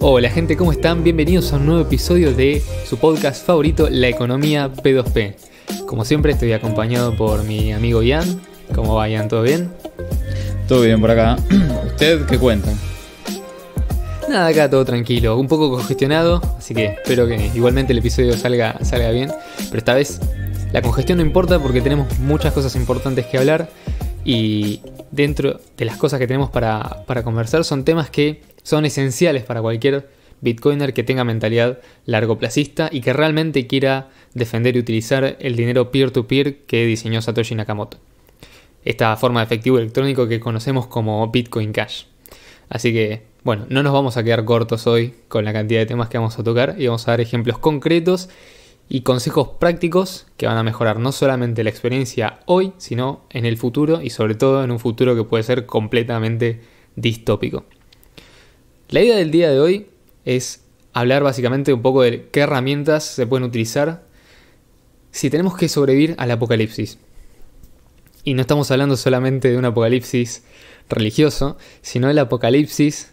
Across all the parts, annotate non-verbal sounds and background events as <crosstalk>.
Hola gente, ¿cómo están? Bienvenidos a un nuevo episodio de su podcast favorito, La Economía P2P. Como siempre estoy acompañado por mi amigo Ian. ¿Cómo va Ian? ¿Todo bien? Todo bien por acá. <clears throat> ¿Usted qué cuenta? Nada, acá todo tranquilo, un poco congestionado, así que espero que igualmente el episodio salga, salga bien. Pero esta vez la congestión no importa porque tenemos muchas cosas importantes que hablar y dentro de las cosas que tenemos para conversar son temas que son esenciales para cualquier bitcoiner que tenga mentalidad largoplacista y que realmente quiera defender y utilizar el dinero peer to -peer que diseñó Satoshi Nakamoto. Esta forma de efectivo electrónico que conocemos como Bitcoin Cash. Así que, bueno, no nos vamos a quedar cortos hoy con la cantidad de temas que vamos a tocar y vamos a dar ejemplos concretos y consejos prácticos que van a mejorar no solamente la experiencia hoy, sino en el futuro y sobre todo en un futuro que puede ser completamente distópico. La idea del día de hoy es hablar básicamente un poco de qué herramientas se pueden utilizar si tenemos que sobrevivir al apocalipsis. Y no estamos hablando solamente de un apocalipsis religioso, sino del apocalipsis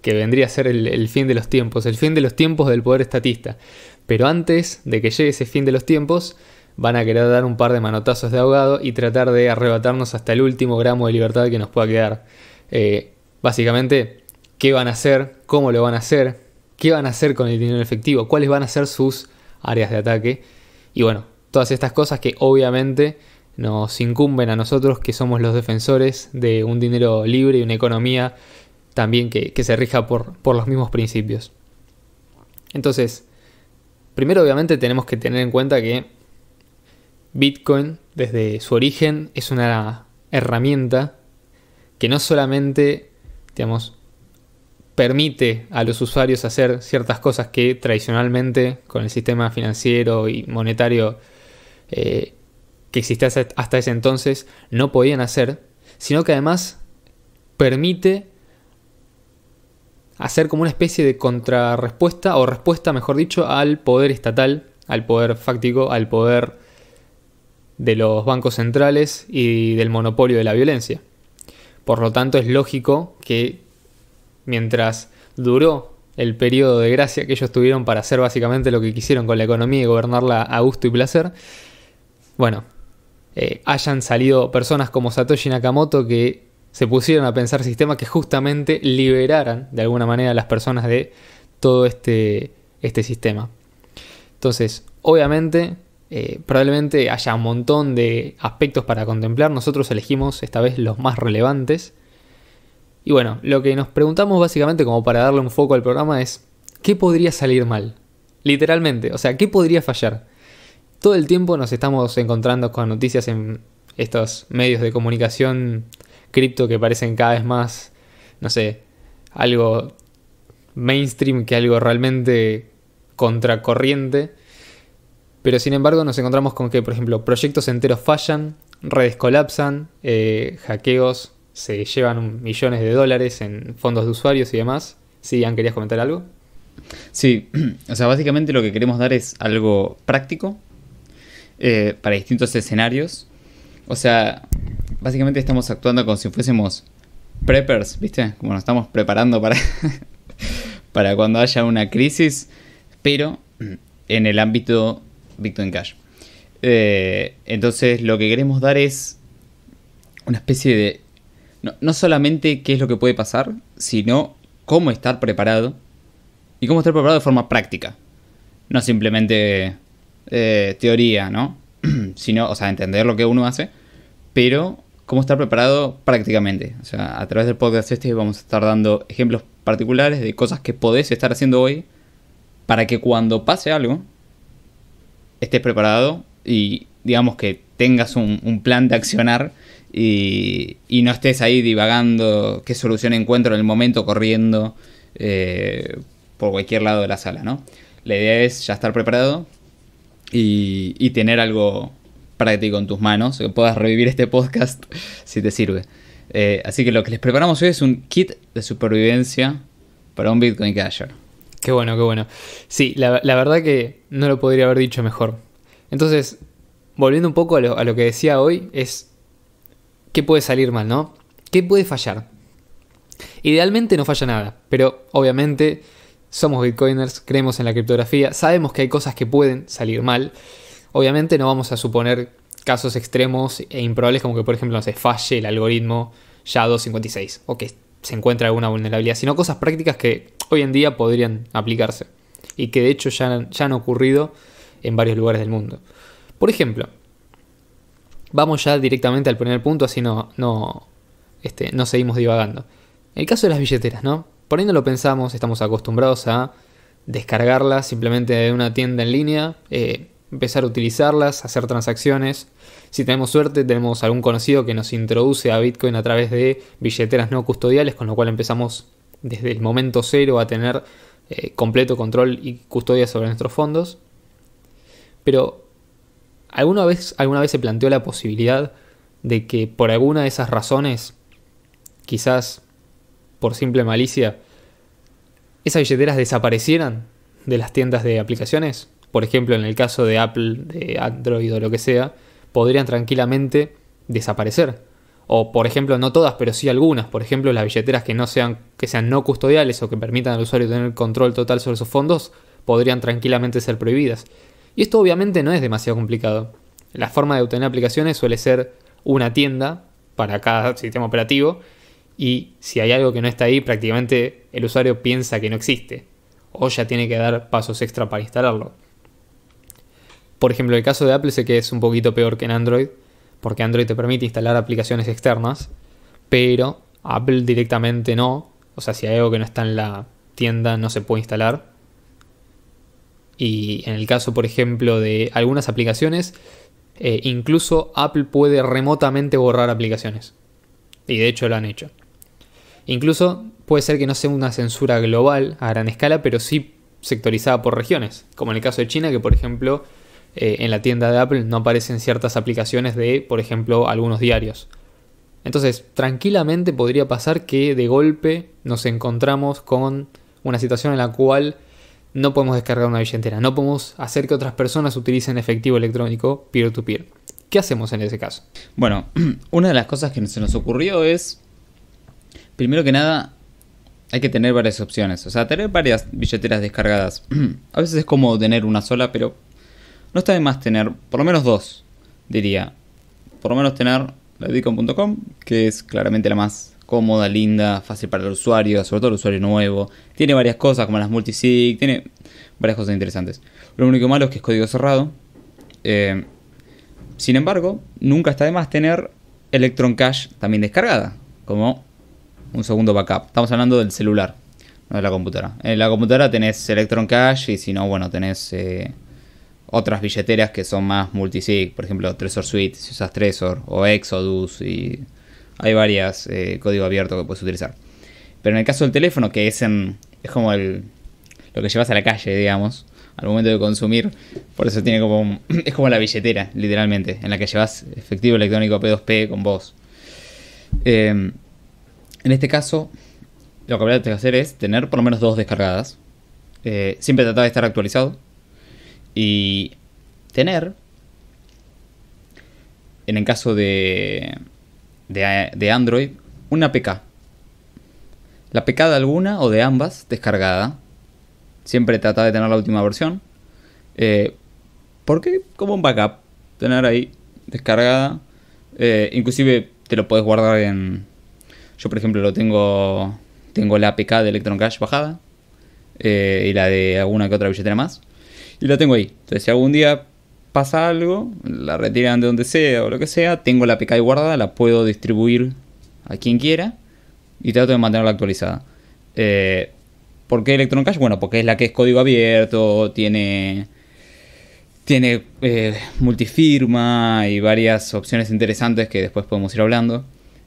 que vendría a ser el, fin de los tiempos, el fin de los tiempos del poder estatista. Pero antes de que llegue ese fin de los tiempos, van a querer dar un par de manotazos de ahogado y tratar de arrebatarnos hasta el último gramo de libertad que nos pueda quedar. Eh, básicamente, qué van a hacer, cómo lo van a hacer, qué van a hacer con el dinero efectivo, cuáles van a ser sus áreas de ataque. Y bueno, todas estas cosas que obviamente nos incumben a nosotros que somos los defensores de un dinero libre y una economía también que, se rija por, por los mismos principios. Entonces, primero obviamente tenemos que tener en cuenta que Bitcoin desde su origen es una herramienta que no solamente, digamos, permite a los usuarios hacer ciertas cosas que tradicionalmente con el sistema financiero y monetario eh, que existía hasta ese entonces no podían hacer, sino que además permite hacer como una especie de contrarrespuesta o respuesta, mejor dicho, al poder estatal, al poder fáctico, al poder de los bancos centrales y del monopolio de la violencia. Por lo tanto, es lógico que mientras duró el periodo de gracia que ellos tuvieron para hacer básicamente lo que quisieron con la economía y gobernarla a gusto y placer, bueno, eh, hayan salido personas como Satoshi Nakamoto que se pusieron a pensar sistemas que justamente liberaran de alguna manera a las personas de todo este, este sistema. Entonces, obviamente, eh, probablemente haya un montón de aspectos para contemplar. Nosotros elegimos esta vez los más relevantes. Y bueno, lo que nos preguntamos básicamente como para darle un foco al programa es, ¿qué podría salir mal? Literalmente, o sea, ¿qué podría fallar? Todo el tiempo nos estamos encontrando con noticias en estos medios de comunicación cripto que parecen cada vez más, no sé, algo mainstream que algo realmente contracorriente. Pero sin embargo nos encontramos con que, por ejemplo, proyectos enteros fallan, redes colapsan, eh, hackeos se llevan millones de dólares en fondos de usuarios y demás. Si Ian, ¿querías comentar algo? Sí, <clears throat> o sea, básicamente lo que queremos dar es algo práctico eh, para distintos escenarios. O sea, básicamente estamos actuando como si fuésemos preppers, ¿viste? Como nos estamos preparando para, <laughs> para cuando haya una crisis, pero <clears throat> en el ámbito Bitcoin Cash. Eh, entonces, lo que queremos dar es una especie de no, solamente qué es lo que puede pasar, sino cómo estar preparado y cómo estar preparado de forma práctica. No simplemente eh, teoría, ¿no? <clears throat> sino, o sea, entender lo que uno hace, pero cómo estar preparado prácticamente. O sea, a través del podcast este vamos a estar dando ejemplos particulares de cosas que podés estar haciendo hoy para que cuando pase algo estés preparado y digamos que tengas un plan de accionar y, no estés ahí divagando qué solución encuentro en el momento corriendo eh, por cualquier lado de la sala, ¿no? La idea es ya estar preparado y, tener algo práctico en tus manos, que puedas revivir este podcast si te sirve. Eh, así que lo que les preparamos hoy es un kit de supervivencia para un Bitcoin Casher. Qué bueno, qué bueno. Sí, la, verdad que no lo podría haber dicho mejor. Entonces, volviendo un poco a lo que decía hoy, es ¿qué puede salir mal, no? ¿Qué puede fallar? Idealmente no falla nada, pero obviamente somos bitcoiners, creemos en la criptografía, sabemos que hay cosas que pueden salir mal. Obviamente no vamos a suponer casos extremos e improbables como que por ejemplo no se falle el algoritmo SHA-256 o que se encuentre alguna vulnerabilidad, sino cosas prácticas que hoy en día podrían aplicarse y que de hecho ya han ocurrido en varios lugares del mundo. Por ejemplo, Vamos ya directamente al primer punto, así no, no, este, no seguimos divagando. El caso de las billeteras, ¿no? Por no lo pensamos, estamos acostumbrados a descargarlas simplemente de una tienda en línea, eh, empezar a utilizarlas, hacer transacciones. Si tenemos suerte, tenemos algún conocido que nos introduce a Bitcoin a través de billeteras no custodiales, con lo cual empezamos desde el momento cero a tener eh, completo control y custodia sobre nuestros fondos. Pero ¿Alguna vez, alguna vez se planteó la posibilidad de que por alguna de esas razones, quizás por simple malicia, esas billeteras desaparecieran de las tiendas de aplicaciones? Por ejemplo, en el caso de Apple, de Android o lo que sea, podrían tranquilamente desaparecer. O, por ejemplo, no todas, pero sí algunas. Por ejemplo, las billeteras que no sean, que sean no custodiales o que permitan al usuario tener control total sobre sus fondos, podrían tranquilamente ser prohibidas. Y esto obviamente no es demasiado complicado. La forma de obtener aplicaciones suele ser una tienda para cada sistema operativo y si hay algo que no está ahí, prácticamente el usuario piensa que no existe o ya tiene que dar pasos extra para instalarlo. Por ejemplo, el caso de Apple sé que es un poquito peor que en Android, porque Android te permite instalar aplicaciones externas, pero Apple directamente no, o sea, si hay algo que no está en la tienda no se puede instalar y en el caso, por ejemplo, de algunas aplicaciones, eh, incluso Apple puede remotamente borrar aplicaciones. Y de hecho lo han hecho. Incluso puede ser que no sea una censura global a gran escala, pero sí sectorizada por regiones. Como en el caso de China, que por ejemplo eh, en la tienda de Apple no aparecen ciertas aplicaciones de, por ejemplo, algunos diarios. Entonces, tranquilamente podría pasar que de golpe nos encontramos con una situación en la cual no podemos descargar una billetera, no podemos hacer que otras personas utilicen efectivo electrónico peer-to-peer. -peer. to peer qué hacemos en ese caso? Bueno, <clears throat> una de las cosas que se nos ocurrió es, primero que nada, hay que tener varias opciones, o sea, tener varias billeteras descargadas. <clears throat> A veces es cómodo tener una sola, pero no está de más tener por lo menos dos, diría. Por lo menos tener la Dicon.com, que es claramente la más cómoda, linda, fácil para el usuario, sobre todo el usuario nuevo. Tiene varias cosas como las multisig, tiene varias cosas interesantes. Lo único malo es que es código cerrado. Eh, sin embargo, nunca está de más tener Electron Cash también descargada, como un segundo backup. Estamos hablando del celular, no de la computadora. En la computadora tenés Electron Cash... y si no, bueno, tenés eh, otras billeteras que son más multisig, por ejemplo, Trezor Suite, si usas Trezor, o Exodus y hay varias eh, código abierto que puedes utilizar. Pero en el caso del teléfono, que es, como el, lo que llevas a la calle, digamos, al momento de consumir, por eso tiene como <clears throat> es como la billetera, literalmente, en la que llevas efectivo electrónico P2P con vos. Em, en este caso, lo que habría que hacer es tener por lo menos dos descargadas. Eh, siempre tratar de estar actualizado. Y tener, en el caso de, de, eh, de Android una APK. La APK de alguna o de ambas descargada. Siempre trata de tener la última versión. Eh, porque como un backup, tener ahí descargada. Eh, inclusive te lo puedes guardar en... Yo por ejemplo lo tengo... Tengo la APK de Electron Cash bajada. y la de alguna que otra billetera más. Y la tengo ahí. Entonces si algún día pasa algo, la retiran de donde sea o lo que sea, tengo la APK guardada, la puedo distribuir a quien quiera y trato de mantenerla actualizada. Eh, ¿Por qué Electron Cash? Bueno, porque es la que es código abierto, tiene, tiene eh, multifirma y varias opciones interesantes que después podemos ir hablando.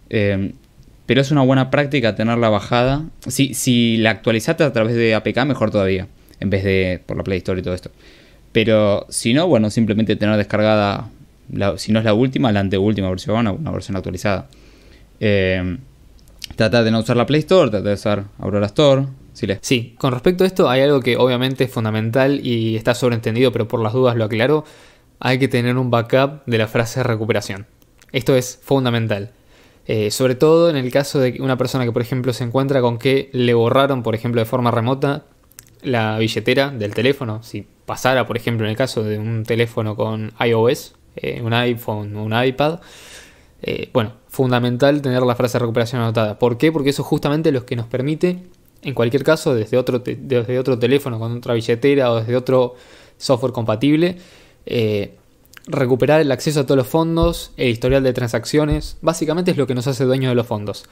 Eh, pero es una buena práctica tenerla bajada. Si, si la actualizaste a través de APK, mejor todavía, en vez de por la Play Store y todo esto. Pero si no, bueno, simplemente tener descargada, si no es la última, la anteúltima versión una versión actualizada. Em, tratar de no usar la Play Store, tratar de usar Aurora Store. Sí, con respecto a esto hay algo que obviamente es fundamental y está sobreentendido, pero por las dudas lo aclaro. Hay que tener un backup de la frase recuperación. Esto es fundamental. Eh, sobre todo en el caso de una persona que, por ejemplo, se encuentra con que le borraron, por ejemplo, de forma remota, la billetera del teléfono, si pasara, por ejemplo, en el caso de un teléfono con iOS, eh, un iPhone o un iPad, eh, bueno, fundamental tener la frase de recuperación anotada. ¿Por qué? Porque eso es justamente lo que nos permite, en cualquier caso, desde otro, otro teléfono con otra billetera o desde otro software compatible, eh, recuperar el acceso a todos los fondos, el historial de transacciones, básicamente es lo que nos hace dueños de los fondos.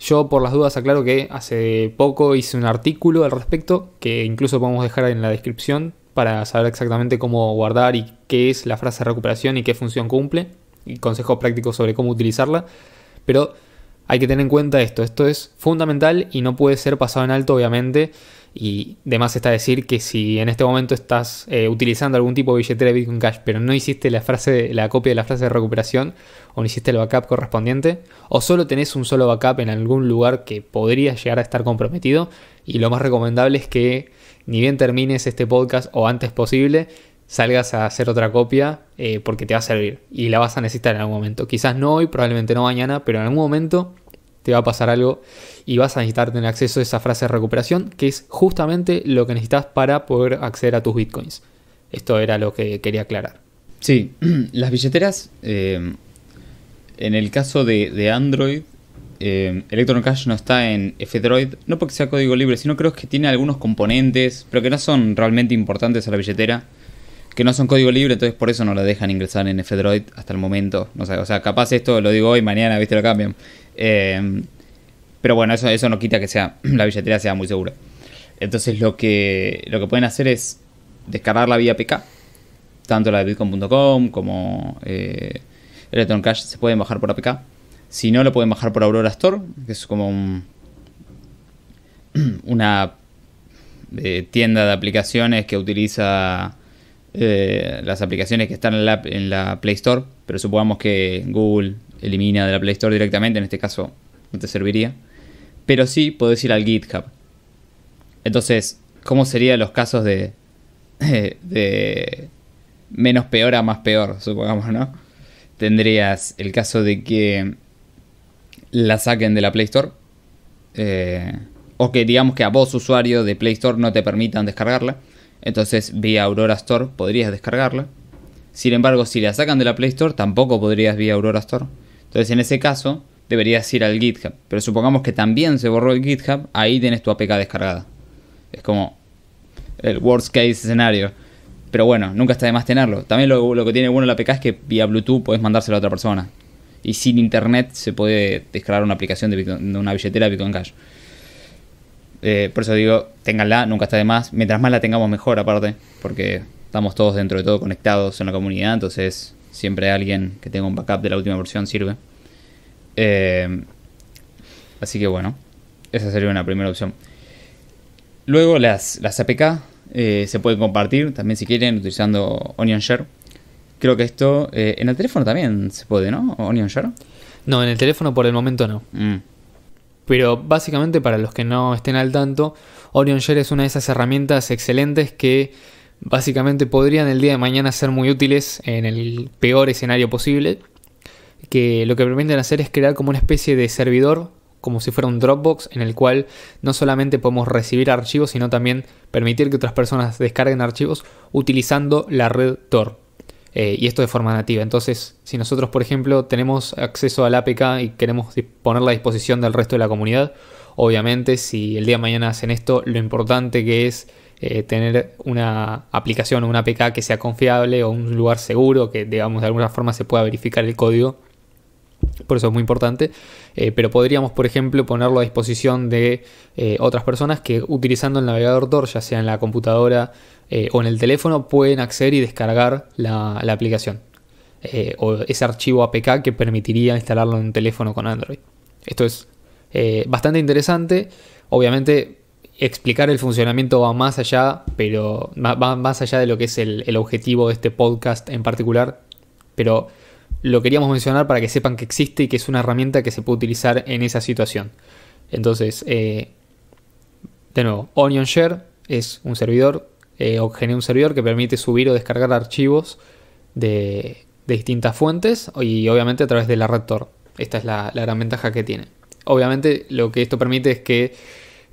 Yo por las dudas aclaro que hace poco hice un artículo al respecto, que incluso podemos dejar en la descripción para saber exactamente cómo guardar y qué es la frase de recuperación y qué función cumple, y consejos prácticos sobre cómo utilizarla. Pero hay que tener en cuenta esto, esto es fundamental y no puede ser pasado en alto obviamente. Y demás está decir que si en este momento estás eh, utilizando algún tipo de billetera de Bitcoin Cash, pero no hiciste la, frase, la copia de la frase de recuperación o no hiciste el backup correspondiente, o solo tenés un solo backup en algún lugar que podría llegar a estar comprometido, y lo más recomendable es que ni bien termines este podcast o antes posible, salgas a hacer otra copia eh, porque te va a servir y la vas a necesitar en algún momento. Quizás no hoy, probablemente no mañana, pero en algún momento te va a pasar algo y vas a necesitar tener acceso a esa frase de recuperación, que es justamente lo que necesitas para poder acceder a tus bitcoins. Esto era lo que quería aclarar. Sí, <clears throat> las billeteras, eh, en el caso de, Android, eh, Electron Cash no está en F-Droid, no porque sea código libre, sino creo que tiene algunos componentes, pero que no son realmente importantes a la billetera, que no son código libre, entonces por eso no la dejan ingresar en F-Droid hasta el momento. No o sea, capaz esto lo digo hoy, mañana, viste, lo cambian. Eh, pero bueno, eso, eso no quita que sea, <clears throat> la billetera sea muy segura. Entonces lo que, lo que pueden hacer es descargar la vía PK, tanto la de bitcoin.com como eh, Electron Cash se pueden bajar por APK. Si no, lo pueden bajar por Aurora Store, que es como <clears throat> una eh, tienda de aplicaciones que utiliza eh, las aplicaciones que están en la Play Store, pero supongamos que Google, elimina de la Play Store directamente, en este caso no te serviría. Pero sí podés ir al GitHub. Entonces, ¿cómo serían los casos de, <laughs> menos peor a más peor, supongamos, ¿no? Tendrías el caso de que la saquen de la Play Store. Eh, o que digamos que a vos usuario de Play Store no te permitan descargarla. Entonces vía Aurora Store podrías descargarla. Sin embargo, si la sacan de la Play Store, tampoco podrías vía Aurora Store. Entonces en ese caso deberías ir al GitHub. Pero supongamos que también se borró el GitHub, ahí tienes tu APK descargada. Es como el worst case escenario. Pero bueno, nunca está de más tenerlo. También lo, que tiene bueno la APK es que vía Bluetooth puedes mandárselo a otra persona. Y sin internet se puede descargar una aplicación de, una billetera de Bitcoin Cash. Eh, por eso digo, ténganla, nunca está de más. Mientras más la tengamos mejor aparte, porque estamos todos dentro de todo conectados en la comunidad, entonces Siempre alguien que tenga un backup de la última versión sirve. Eh, así que bueno, esa sería una primera opción. Luego las, las APK eh, se pueden compartir también si quieren utilizando Onion Share. Creo que esto eh, en el teléfono también se puede, ¿no? Onion Share. No, en el teléfono por el momento no. Mm. Pero básicamente para los que no estén al tanto, Onion Share es una de esas herramientas excelentes que básicamente podrían el día de mañana ser muy útiles en el peor escenario posible, que lo que permiten hacer es crear como una especie de servidor, como si fuera un Dropbox, en el cual no solamente podemos recibir archivos, sino también permitir que otras personas descarguen archivos utilizando la red Tor. Eh, y esto de forma nativa. Entonces, si nosotros, por ejemplo, tenemos acceso al APK y queremos ponerla a disposición del resto de la comunidad, obviamente, si el día de mañana hacen esto, lo importante que es eh, tener una aplicación o una APK que sea confiable o un lugar seguro que, digamos, de alguna forma se pueda verificar el código. Por eso es muy importante. Eh, pero podríamos, por ejemplo, ponerlo a disposición de eh, otras personas que utilizando el navegador Tor, ya sea en la computadora o en el teléfono, pueden acceder y descargar la, la aplicación. o ese archivo APK que permitiría instalarlo en un teléfono con Android. Esto es bastante interesante. Obviamente explicar el funcionamiento va más allá, pero va más allá de lo que es el, objetivo de este podcast en particular, pero lo queríamos mencionar para que sepan que existe y que es una herramienta que se puede utilizar en esa situación. Entonces, eh, de nuevo, Onion es un servidor, eh, o genera un servidor que permite subir o descargar archivos de, distintas fuentes y obviamente a través de la red Esta es la gran ventaja que tiene. Obviamente lo que esto permite es que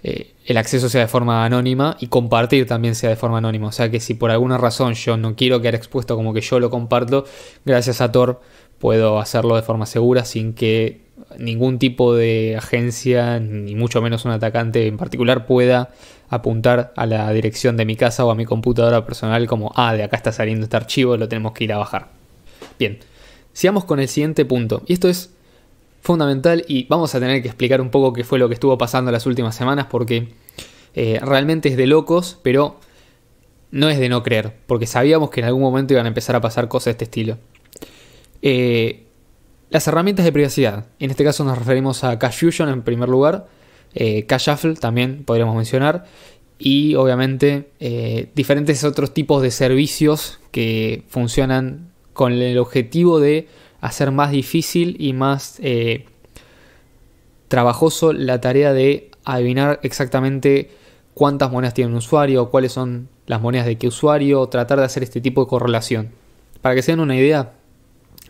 eh, el acceso sea de forma anónima y compartir también sea de forma anónima. O sea que si por alguna razón yo no quiero quedar expuesto como que yo lo comparto, gracias a Tor puedo hacerlo de forma segura sin que ningún tipo de agencia, ni mucho menos un atacante en particular, pueda apuntar a la dirección de mi casa o a mi computadora personal como, ah, de acá está saliendo este archivo, lo tenemos que ir a bajar. Bien, sigamos con el siguiente punto. Y esto es fundamental y vamos a tener que explicar un poco qué fue lo que estuvo pasando las últimas semanas porque eh, realmente es de locos, pero no es de no creer, porque sabíamos que en algún momento iban a empezar a pasar cosas de este estilo. Eh, las herramientas de privacidad, en este caso nos referimos a Cash Fusion en primer lugar, eh, también podríamos mencionar, y obviamente eh, diferentes otros tipos de servicios que funcionan con el objetivo de hacer más difícil y más eh, trabajoso la tarea de adivinar exactamente cuántas monedas tiene un usuario, cuáles son las monedas de qué usuario, tratar de hacer este tipo de correlación. Para que se den una idea,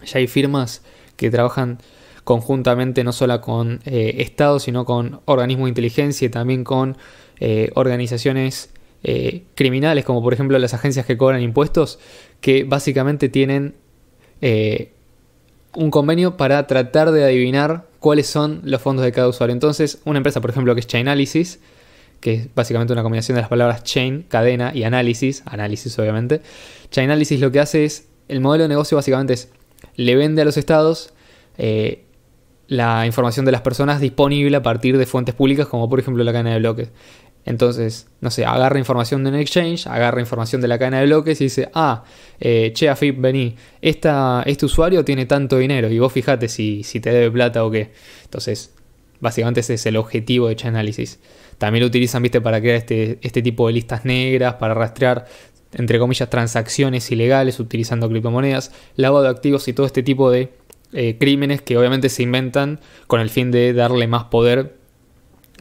ya hay firmas que trabajan conjuntamente no solo con eh, estados, sino con organismos de inteligencia y también con eh, organizaciones criminales, como por ejemplo las agencias que cobran impuestos, que básicamente tienen un convenio para tratar de adivinar cuáles son los fondos de cada usuario. Entonces, una empresa, por ejemplo, que es Chainalysis, que es básicamente una combinación de las palabras chain, cadena y análisis, análisis obviamente. Chainalysis lo que hace es, el modelo de negocio básicamente es, le vende a los estados eh, la información de las personas disponible a partir de fuentes públicas, como por ejemplo la cadena de bloques. Entonces, no sé, agarra información de un exchange, agarra información de la cadena de bloques y dice, ah, eh, che, Afip, vení, este usuario tiene tanto dinero y vos fijate si, te debe plata o qué. Entonces, básicamente ese es el objetivo de análisis. También lo utilizan, viste, para crear este, este, tipo de listas negras, para rastrear, entre comillas, transacciones ilegales utilizando criptomonedas, lavado de activos y todo este tipo de eh, crímenes que obviamente se inventan con el fin de darle más poder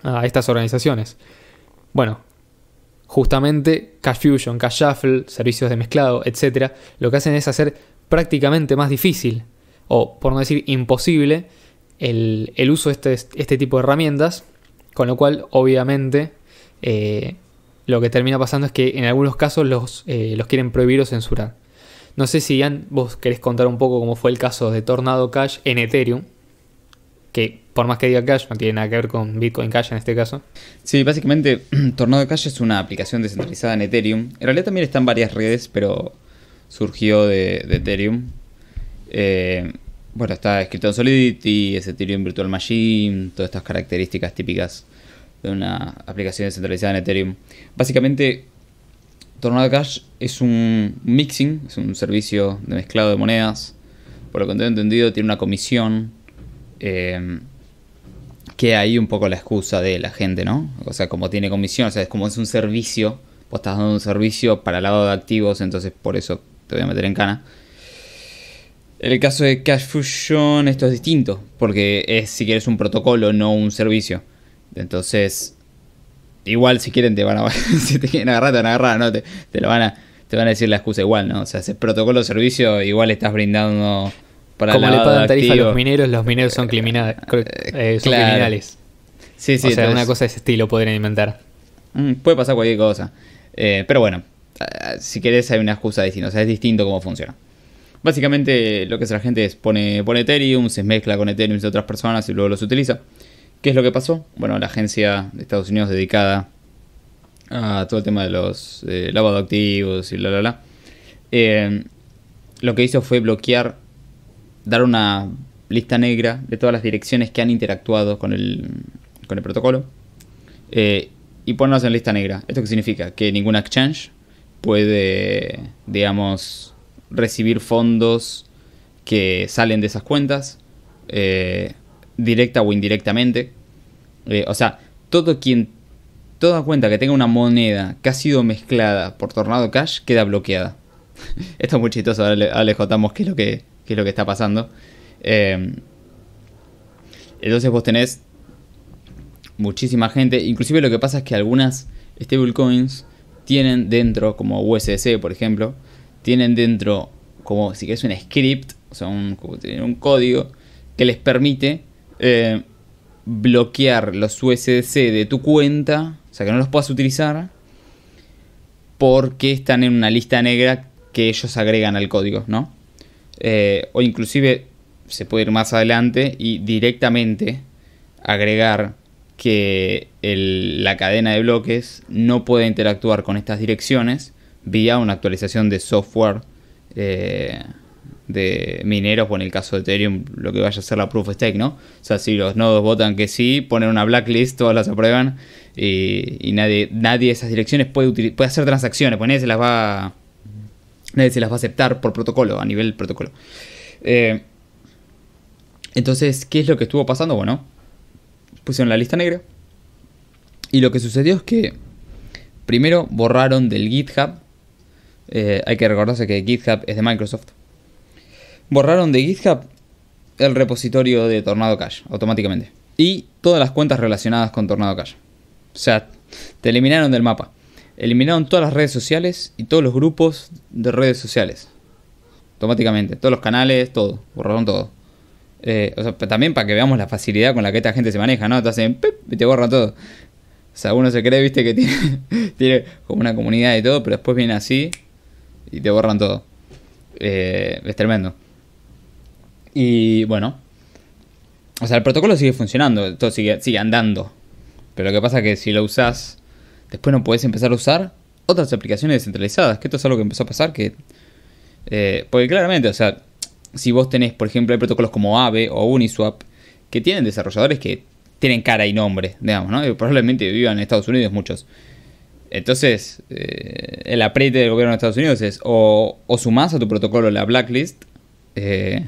a estas organizaciones. Bueno, justamente Cash Fusion, Cash Shuffle, servicios de mezclado, etcétera, lo que hacen es hacer prácticamente más difícil, o por no decir imposible, el, uso de este, este, tipo de herramientas, con lo cual obviamente eh, lo que termina pasando es que en algunos casos los, eh, los quieren prohibir o censurar. No sé si Ian, vos querés contar un poco cómo fue el caso de Tornado Cash en Ethereum, que por más que diga Cash, no tiene nada que ver con Bitcoin Cash en este caso. Sí, básicamente <clears throat> Tornado Cash es una aplicación descentralizada en Ethereum. En realidad también está en varias redes, pero surgió de, Ethereum. Eh, bueno, está escrito en Solidity, es Ethereum Virtual Machine, todas estas características típicas de una aplicación descentralizada en Ethereum. Básicamente, Tornado Cash es un mixing, es un servicio de mezclado de monedas. Por lo que tengo entendido, tiene una comisión. Eh, que ahí un poco la excusa de la gente, ¿no? O sea, como tiene comisión, o sea, es como es un servicio, vos estás dando un servicio para el lado de activos, entonces por eso te voy a meter en cana. En el caso de Cash Fusion esto es distinto, porque es si quieres un protocolo, no un servicio. Entonces, igual si quieren te van a <laughs> si te quieren agarrar, te van a agarrar, ¿no? Te, van a, decir la excusa igual, ¿no? O sea, es protocolo servicio, igual estás brindando como le pagan tarifa a los mineros, los mineros son, criminales eh, eh, eh, O sea, una cosa de ese estilo podrían inventar. Mm, puede pasar cualquier cosa. pero bueno, si querés hay una excusa distinta. O sea, es distinto cómo funciona. Básicamente lo que hace la gente es pone, pone Ethereum, se mezcla con Ethereum de otras personas y luego los utiliza. ¿Qué es lo que pasó? Bueno, la agencia de Estados Unidos dedicada a todo el tema de los lavados activos y la la la. lo que hizo fue bloquear dar una lista negra de todas las direcciones que han interactuado con el, con el protocolo eh, y ponerlas en lista negra. ¿Esto qué significa? Que ningún exchange puede, digamos, recibir fondos que salen de esas cuentas, eh, directa o indirectamente. Eh, o sea, todo quien, toda cuenta que tenga una moneda que ha sido mezclada por Tornado Cash queda bloqueada. <laughs> Esto es muy chistoso, ahora le, ahora es lo que qué es lo que está pasando. Eh, entonces vos tenés muchísima gente. Inclusive lo que pasa es que algunas stablecoins tienen dentro, como USDC por ejemplo, tienen dentro como si es un script, o sea, un, código que les permite eh, bloquear los USDC de tu cuenta, o sea, que no los puedas utilizar, porque están en una lista negra que ellos agregan al código, ¿no? Eh, o inclusive se puede ir más adelante y directamente agregar que la cadena de bloques no puede interactuar con estas direcciones vía una actualización de software eh, de mineros o en el caso de Ethereum lo que vaya a ser la proof of stake, ¿no? O sea, si los nodos votan que sí, ponen una blacklist, todas las aprueban y, nadie, nadie de esas direcciones puede, puede hacer transacciones, pues nadie se las va a, nadie se las va a aceptar por protocolo, a nivel protocolo. Eh, entonces, ¿qué es lo que estuvo pasando? Bueno, pusieron la lista negra. Y lo que sucedió es que primero borraron del GitHub. Eh, hay que recordarse que GitHub es de Microsoft. Borraron de GitHub el repositorio de Tornado Cash automáticamente. Y todas las cuentas relacionadas con Tornado Cash. O sea, te eliminaron del mapa. Eliminaron todas las redes sociales y todos los grupos de redes sociales. Automáticamente. Todos los canales, todo. Borraron todo. Eh, también para que veamos la facilidad con la que esta gente se maneja, ¿no? Te hacen y te borran todo. O sea, uno se cree, viste, que tiene, <laughs> tiene como una comunidad y todo, pero después viene así y te borran todo. Eh, es tremendo. Y bueno. O sea, el protocolo sigue funcionando, todo sigue, sigue andando. Pero lo que pasa es que si lo usás después no podés empezar a usar otras aplicaciones descentralizadas, que esto es algo que empezó a pasar que... Eh, porque claramente, o sea, si vos tenés, por ejemplo, hay protocolos como Ave o Uniswap, que tienen desarrolladores que tienen cara y nombre, digamos, ¿no? Y probablemente vivan en Estados Unidos muchos. Entonces, eh, el apriete del gobierno de Estados Unidos es o, sumás a tu protocolo la blacklist, eh,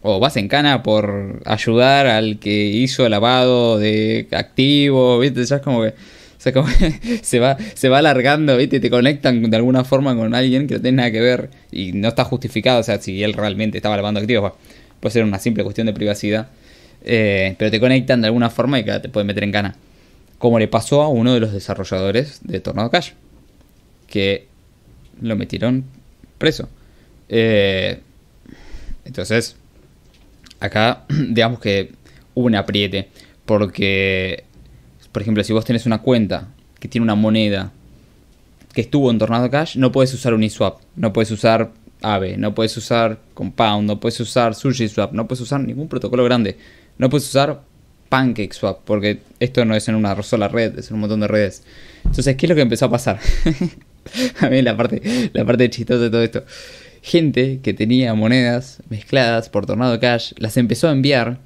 o vas en cana por ayudar al que hizo el lavado de activo, ¿viste? Ya es como que sea, como <laughs> se va, se va alargando, ¿viste? Y te conectan de alguna forma con alguien que no tiene nada que ver y no está justificado. O sea, si él realmente estaba lavando activos, puede ser una simple cuestión de privacidad. Eh, pero te conectan de alguna forma y te pueden meter en cana. Como le pasó a uno de los desarrolladores de Tornado Cash. Que lo metieron preso. Eh, entonces, acá <clears throat> digamos que hubo un apriete. Porque por ejemplo, si vos tenés una cuenta que tiene una moneda que estuvo en Tornado Cash, no puedes usar Uniswap, no puedes usar Aave, no puedes usar Compound, no puedes usar SushiSwap, no puedes usar ningún protocolo grande, no puedes usar PancakeSwap, porque esto no es en una sola red, es en un montón de redes. Entonces, ¿qué es lo que empezó a pasar? <laughs> a mí la parte, la parte chistosa de todo esto. Gente que tenía monedas mezcladas por Tornado Cash las empezó a enviar.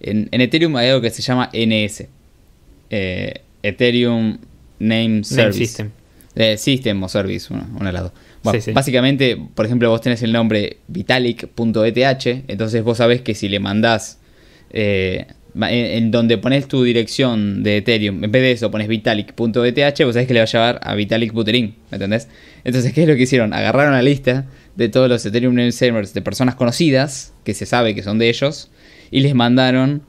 En, en Ethereum hay algo que se llama NS, eh, Ethereum Name Service. system. Eh, o Service, un lado. básicamente, por ejemplo, vos tenés el nombre vitalik.eth, entonces vos sabés que si le mandás eh, en, donde pones tu dirección de Ethereum, en vez de eso pones vitalik.eth, vos sabés que le va a llevar a Vitalik Buterin, ¿me entendés? Entonces, ¿qué es lo que hicieron? Agarraron la lista de todos los Ethereum Name Servers de personas conocidas, que se sabe que son de ellos, y les mandaron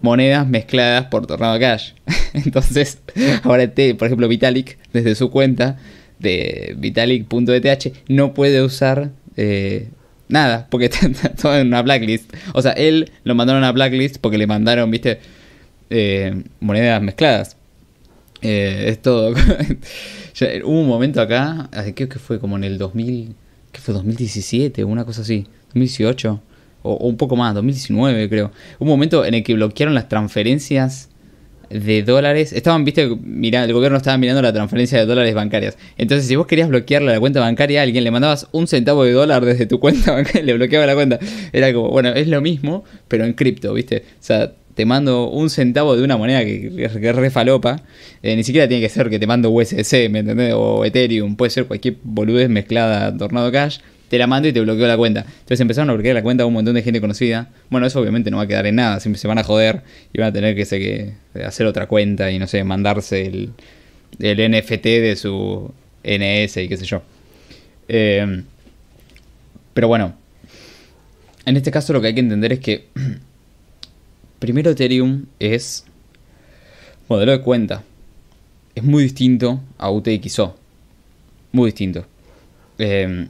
monedas mezcladas por Tornado Cash. <laughs> Entonces, ahora, te, por ejemplo, Vitalik, desde su cuenta de vitalik.eth, no puede usar eh, nada, porque <laughs> está, todo en una blacklist. O sea, él lo mandaron a blacklist porque le mandaron, viste, eh, monedas mezcladas. Eh, es todo. <laughs> hubo un momento acá, creo que fue como en el 2000, que fue 2017, una cosa así, 2018 o, un poco más, 2019 creo. Un momento en el que bloquearon las transferencias de dólares. Estaban, viste, mira, el gobierno estaba mirando la transferencia de dólares bancarias. Entonces, si vos querías bloquearle la cuenta bancaria a alguien, le mandabas un centavo de dólar desde tu cuenta <laughs> bancaria, le bloqueaba la cuenta. Era como, bueno, es lo mismo, pero en cripto, viste. O sea, te mando un centavo de una moneda que, es refalopa. falopa. Eh, ni siquiera tiene que ser que te mando USDC, ¿me entendés? O Ethereum, puede ser cualquier boludez mezclada, tornado cash te la mando y te bloqueó la cuenta. Entonces empezaron a bloquear la cuenta a un montón de gente conocida. Bueno, eso obviamente no va a quedar en nada, se, se van a joder y van a tener que, eh, hacer otra cuenta y no sé, mandarse el, el NFT de su NS y qué sé yo. Em, pero bueno, en este caso lo que hay que entender es que <clears throat> primero Ethereum es modelo de cuenta. Es muy distinto a UTXO. Muy distinto. Eh,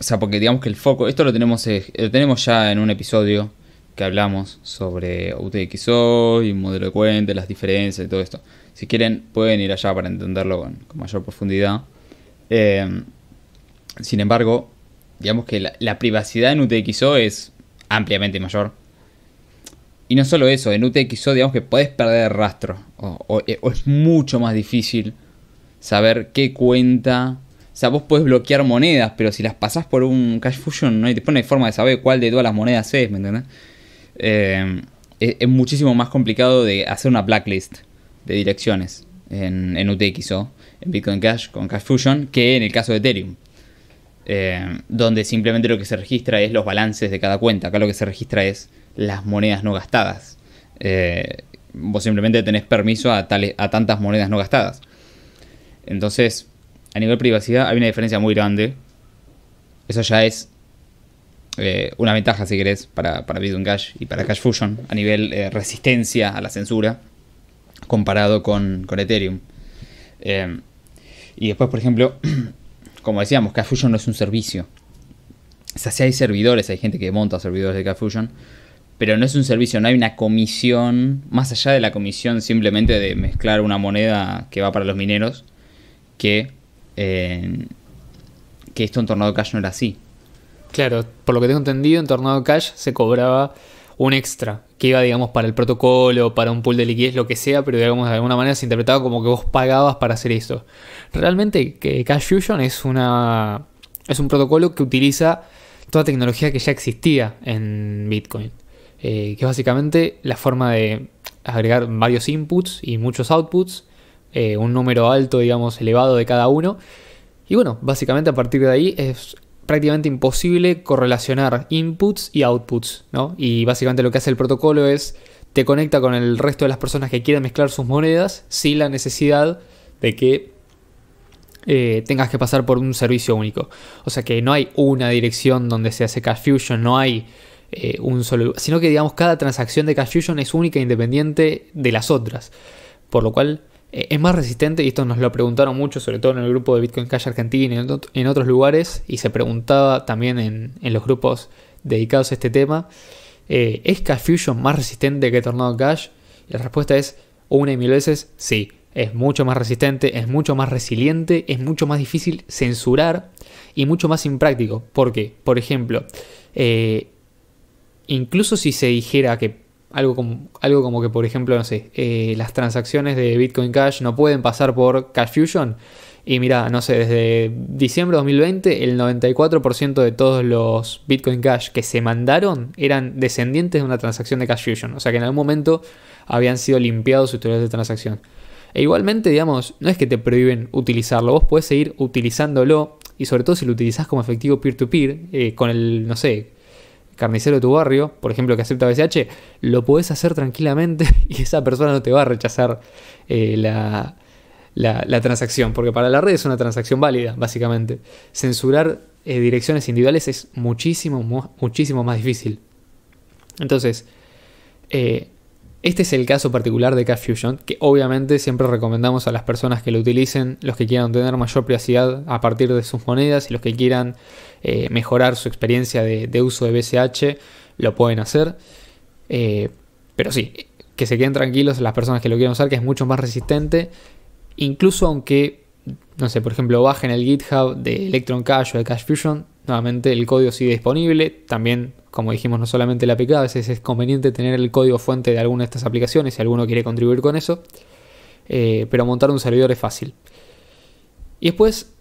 o sea, porque digamos que el foco, esto lo tenemos, eh, lo tenemos ya en un episodio que hablamos sobre UTXO y modelo de cuenta, las diferencias y todo esto. Si quieren, pueden ir allá para entenderlo con, mayor profundidad. Eh, sin embargo, digamos que la, privacidad en UTXO es ampliamente mayor. Y no solo eso, en UTXO digamos que puedes perder rastro. Eh, o es mucho más difícil saber qué cuenta o sea, vos podés bloquear monedas, pero si las pasás por un Cash Fusion, no hay, no hay forma de saber cuál de todas las monedas es, ¿me entiendes? Eh, es, muchísimo más complicado de hacer una blacklist de direcciones en, en UTXO, en Bitcoin Cash con Cash Fusion, que en el caso de Ethereum. Eh, donde simplemente lo que se registra es los balances de cada cuenta. Acá lo que se registra es las monedas no gastadas. Eh, vos simplemente tenés permiso a, tales, a tantas monedas no gastadas. Entonces, a nivel privacidad hay una diferencia muy grande. Eso ya es eh, una ventaja, si querés, para, para Bitcoin Cash y para Cash Fusion a nivel eh, resistencia a la censura comparado con, con Ethereum. Eh, y después, por ejemplo, <clears throat> como decíamos, Cash Fusion no es un servicio. O sea, si hay servidores, hay gente que monta servidores de Cash Fusion, pero no es un servicio, no hay una comisión, más allá de la comisión simplemente de mezclar una moneda que va para los mineros, que que esto en Tornado Cash no era así. Claro, por lo que tengo entendido, en Tornado Cash se cobraba un extra que iba, digamos, para el protocolo, para un pool de liquidez, lo que sea, pero digamos, de alguna manera se interpretaba como que vos pagabas para hacer esto Realmente, que Cash Fusion es, una, es un protocolo que utiliza toda tecnología que ya existía en Bitcoin, eh, que es básicamente la forma de agregar varios inputs y muchos outputs eh, un número alto, digamos, elevado de cada uno. Y bueno, básicamente a partir de ahí es prácticamente imposible correlacionar inputs y outputs, Y básicamente lo que hace el protocolo es te conecta con el resto de las personas que quieran mezclar sus monedas sin la necesidad de que eh, tengas que pasar por un servicio único. O sea que no hay una dirección donde se hace Cash Fusion, no hay eh, un solo, sino que digamos cada transacción de Cash Fusion es única e independiente de las otras. Por lo cual eh, es más resistente, y esto nos lo preguntaron mucho, sobre todo en el grupo de Bitcoin Cash Argentina y en, otros lugares, y se preguntaba también en, los grupos dedicados a este tema, eh, ¿es Cash Fusion más resistente que Tornado Cash? Y la respuesta es una y mil veces sí. Es mucho más resistente, es mucho más resiliente, es mucho más difícil censurar y mucho más impráctico. Porque, por ejemplo, eh, incluso si se dijera que algo como, algo como que, por ejemplo, no sé, eh, las transacciones de Bitcoin Cash no pueden pasar por Cash Fusion. Y mira, no sé, desde diciembre de 2020 el 94% de todos los Bitcoin Cash que se mandaron eran descendientes de una transacción de Cash Fusion. O sea que en algún momento habían sido limpiados sus teorías de transacción. E igualmente, digamos, no es que te prohíben utilizarlo, vos puedes seguir utilizándolo y sobre todo si lo utilizás como efectivo peer-to-peer, eh, con el, no sé, carnicero de tu barrio, por ejemplo, que acepta BCH, lo puedes hacer tranquilamente <laughs> y esa persona no te va a rechazar eh, la, transacción, porque para la red es una transacción válida, básicamente. Censurar eh, direcciones individuales es muchísimo, muchísimo más difícil. Entonces, eh, este es el caso particular de Cash Fusion, que obviamente siempre recomendamos a las personas que lo utilicen, los que quieran tener mayor privacidad a partir de sus monedas y los que quieran eh, mejorar su experiencia de, uso de BCH, lo pueden hacer. Eh, pero sí, que se queden tranquilos las personas que lo quieran usar, que es mucho más resistente. Incluso aunque, no sé, por ejemplo, bajen el GitHub de Electron Cash o de Cash Fusion, Nuevamente el código sigue disponible. También, como dijimos, no solamente la APK, a veces es conveniente tener el código fuente de alguna de estas aplicaciones si alguno quiere contribuir con eso. Eh, pero montar un servidor es fácil. Y después,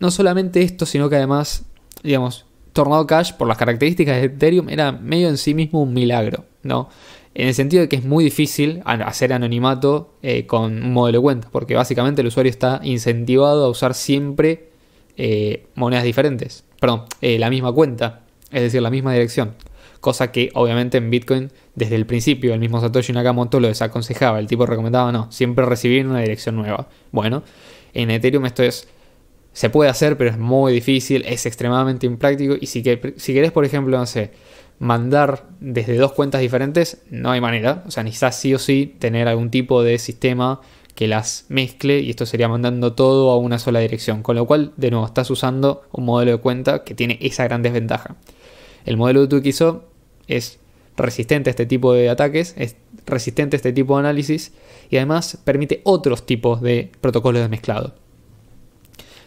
no solamente esto, sino que además, digamos, Tornado Cash, por las características de Ethereum, era medio en sí mismo un milagro, ¿no? En el sentido de que es muy difícil hacer anonimato eh, con un modelo de cuenta, porque básicamente el usuario está incentivado a usar siempre eh, monedas diferentes perdón, eh, la misma cuenta, es decir, la misma dirección. Cosa que obviamente en Bitcoin desde el principio el mismo Satoshi Nakamoto lo desaconsejaba, el tipo recomendaba no, siempre recibir una dirección nueva. Bueno, en Ethereum esto es, se puede hacer, pero es muy difícil, es extremadamente impráctico y si, que, si querés, por ejemplo, no sé, mandar desde dos cuentas diferentes, no hay manera, o sea, necesitas sí o sí tener algún tipo de sistema que las mezcle y esto sería mandando todo a una sola dirección. Con lo cual, de nuevo, estás usando un modelo de cuenta que tiene esa gran desventaja. El modelo de Tukiso es resistente a este tipo de ataques, es resistente a este tipo de análisis y además permite otros tipos de protocolos de mezclado.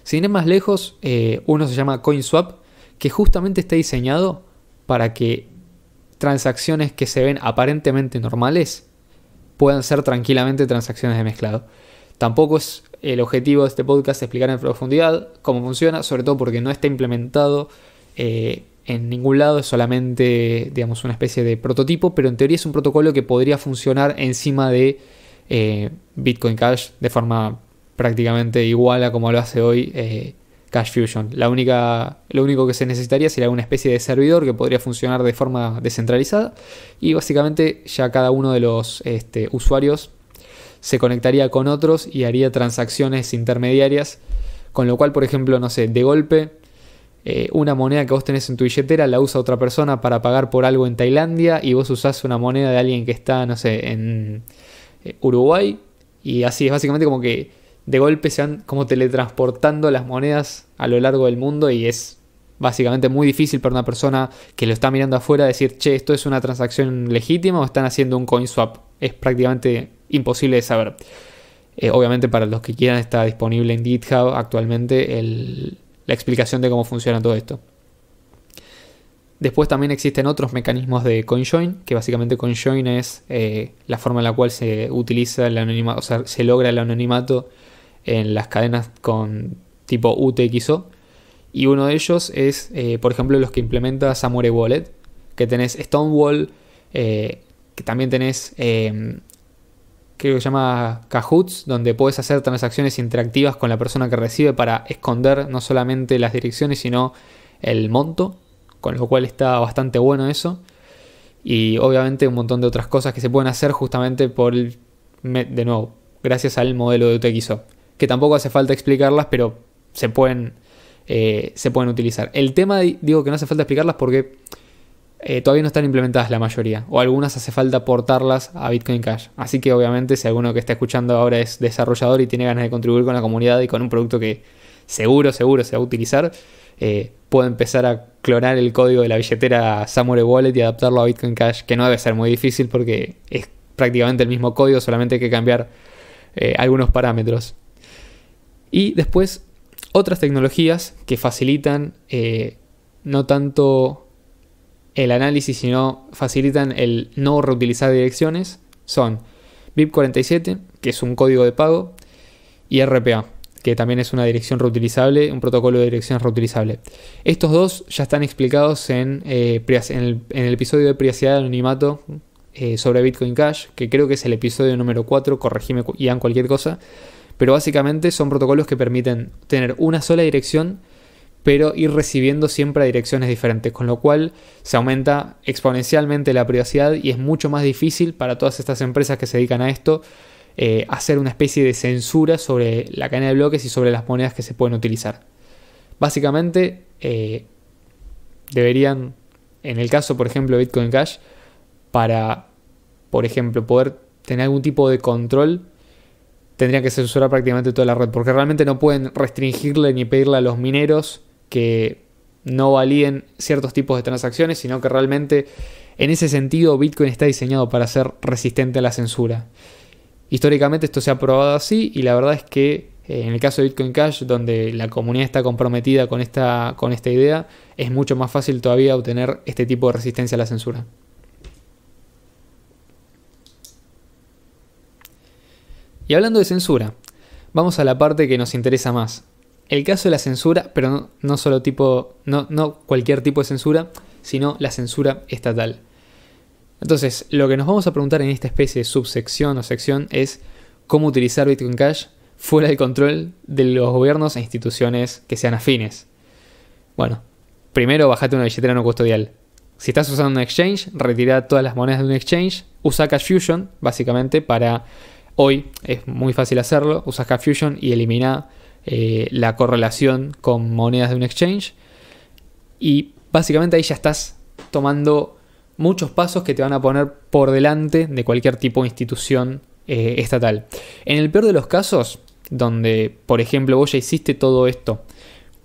Sin ir más lejos, eh, uno se llama CoinSwap, que justamente está diseñado para que transacciones que se ven aparentemente normales puedan ser tranquilamente transacciones de mezclado. Tampoco es el objetivo de este podcast explicar en profundidad cómo funciona, sobre todo porque no está implementado eh, en ningún lado, es solamente digamos, una especie de prototipo, pero en teoría es un protocolo que podría funcionar encima de eh, Bitcoin Cash de forma prácticamente igual a como lo hace hoy eh, Cash Fusion. La única, lo único que se necesitaría sería una especie de servidor que podría funcionar de forma descentralizada y básicamente ya cada uno de los este, usuarios se conectaría con otros y haría transacciones intermediarias, con lo cual, por ejemplo, no sé, de golpe eh, una moneda que vos tenés en tu billetera la usa otra persona para pagar por algo en Tailandia y vos usás una moneda de alguien que está, no sé, en eh, Uruguay y así es básicamente como que de golpe se van como teletransportando las monedas a lo largo del mundo y es básicamente muy difícil para una persona que lo está mirando afuera decir, che, esto es una transacción legítima o están haciendo un coin swap. Es prácticamente imposible de saber. Eh, obviamente para los que quieran está disponible en GitHub actualmente la explicación de cómo funciona todo esto. Después también existen otros mecanismos de CoinJoin, que básicamente CoinJoin es eh, la forma en la cual se utiliza el anonimato, o sea, se logra el anonimato en las cadenas con tipo UTXO. Y uno de ellos es, eh, por ejemplo, los que implementa Samurai Wallet, que tenés Stonewall, eh, que también tenés, em, creo que se llama Kahoots. donde puedes hacer transacciones interactivas con la persona que recibe para esconder no solamente las direcciones, sino el monto, con lo cual está bastante bueno eso. Y obviamente un montón de otras cosas que se pueden hacer justamente por, de nuevo, gracias al modelo de UTXO que tampoco hace falta explicarlas, pero se pueden, eh, se pueden utilizar. El tema, digo que no hace falta explicarlas porque eh, todavía no están implementadas la mayoría, o algunas hace falta portarlas a Bitcoin Cash. Así que obviamente si alguno que está escuchando ahora es desarrollador y tiene ganas de contribuir con la comunidad y con un producto que seguro, seguro se va a utilizar, eh, puede empezar a clonar el código de la billetera Samurai Wallet y adaptarlo a Bitcoin Cash, que no debe ser muy difícil porque es prácticamente el mismo código, solamente hay que cambiar algunos parámetros. Y después otras tecnologías que facilitan eh, no tanto el análisis, sino facilitan el no reutilizar direcciones, son BIP47, que es un código de pago, y RPA, que también es una dirección reutilizable, un protocolo de dirección reutilizable. Estos dos ya están explicados en, eh, en, el, episodio de privacidad anonimato eh, sobre Bitcoin Cash, que creo que es el episodio número 4, corregime, Ian, cualquier cosa. Pero básicamente son protocolos que permiten tener una sola dirección, pero ir recibiendo siempre a direcciones diferentes, con lo cual se aumenta exponencialmente la privacidad y es mucho más difícil para todas estas empresas que se dedican a esto eh, hacer una especie de censura sobre la cadena de bloques y sobre las monedas que se pueden utilizar. Básicamente, eh, deberían, en el caso, por ejemplo, de Bitcoin Cash, para, por ejemplo, poder tener algún tipo de control tendrían que censurar prácticamente toda la red, porque realmente no pueden restringirle ni pedirle a los mineros que no valíen ciertos tipos de transacciones, sino que realmente en ese sentido Bitcoin está diseñado para ser resistente a la censura. Históricamente esto se ha probado así y la verdad es que eh, en el caso de Bitcoin Cash, donde la comunidad está comprometida con esta, con esta idea, es mucho más fácil todavía obtener este tipo de resistencia a la censura. Y hablando de censura, vamos a la parte que nos interesa más. El caso de la censura, pero no, solo tipo, no, no cualquier tipo de censura, sino la censura estatal. Entonces, lo que nos vamos a preguntar en esta especie de subsección o sección es cómo utilizar Bitcoin Cash fuera del control de los gobiernos e instituciones que sean afines. Bueno, primero bajate una billetera no custodial. Si estás usando un exchange, retira todas las monedas de un exchange, usa Cash Fusion, básicamente, para Hoy es muy fácil hacerlo, usas CapFusion y elimina eh, la correlación con monedas de un exchange. Y básicamente ahí ya estás tomando muchos pasos que te van a poner por delante de cualquier tipo de institución eh, estatal. En el peor de los casos, donde por ejemplo vos ya hiciste todo esto,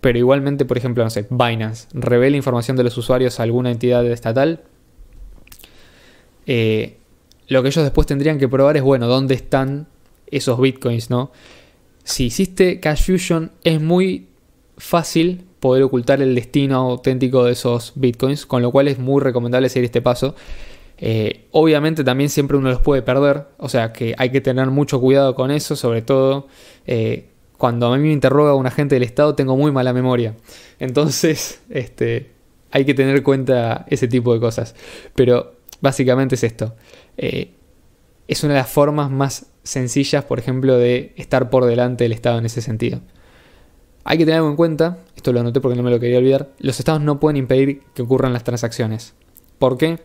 pero igualmente, por ejemplo, no sé, Binance revela información de los usuarios a alguna entidad estatal, eh, lo que ellos después tendrían que probar es, bueno, ¿dónde están esos bitcoins, no? Si hiciste Cash Fusion, es muy fácil poder ocultar el destino auténtico de esos bitcoins, con lo cual es muy recomendable seguir este paso. Eh, obviamente también siempre uno los puede perder, o sea que hay que tener mucho cuidado con eso, sobre todo eh, cuando a mí me interroga un agente del Estado tengo muy mala memoria, entonces <laughs> este, hay que tener cuenta ese tipo de cosas, pero básicamente es esto. Eh, es una de las formas más sencillas, por ejemplo, de estar por delante del Estado en ese sentido. Hay que tener algo en cuenta, esto lo anoté porque no me lo quería olvidar, los estados no pueden impedir que ocurran las transacciones. ¿Por qué?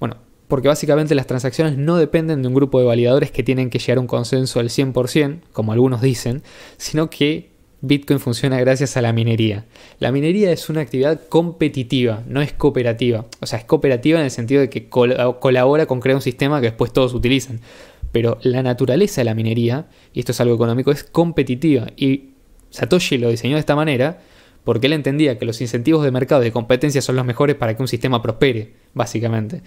Bueno, porque básicamente las transacciones no dependen de un grupo de validadores que tienen que llegar a un consenso al 100%, como algunos dicen, sino que Bitcoin funciona gracias a la minería. La minería es una actividad competitiva, no es cooperativa. O sea, es cooperativa en el sentido de que colabora con crear un sistema que después todos utilizan. Pero la naturaleza de la minería, y esto es algo económico, es competitiva. Y Satoshi lo diseñó de esta manera porque él entendía que los incentivos de mercado y de competencia son los mejores para que un sistema prospere, básicamente.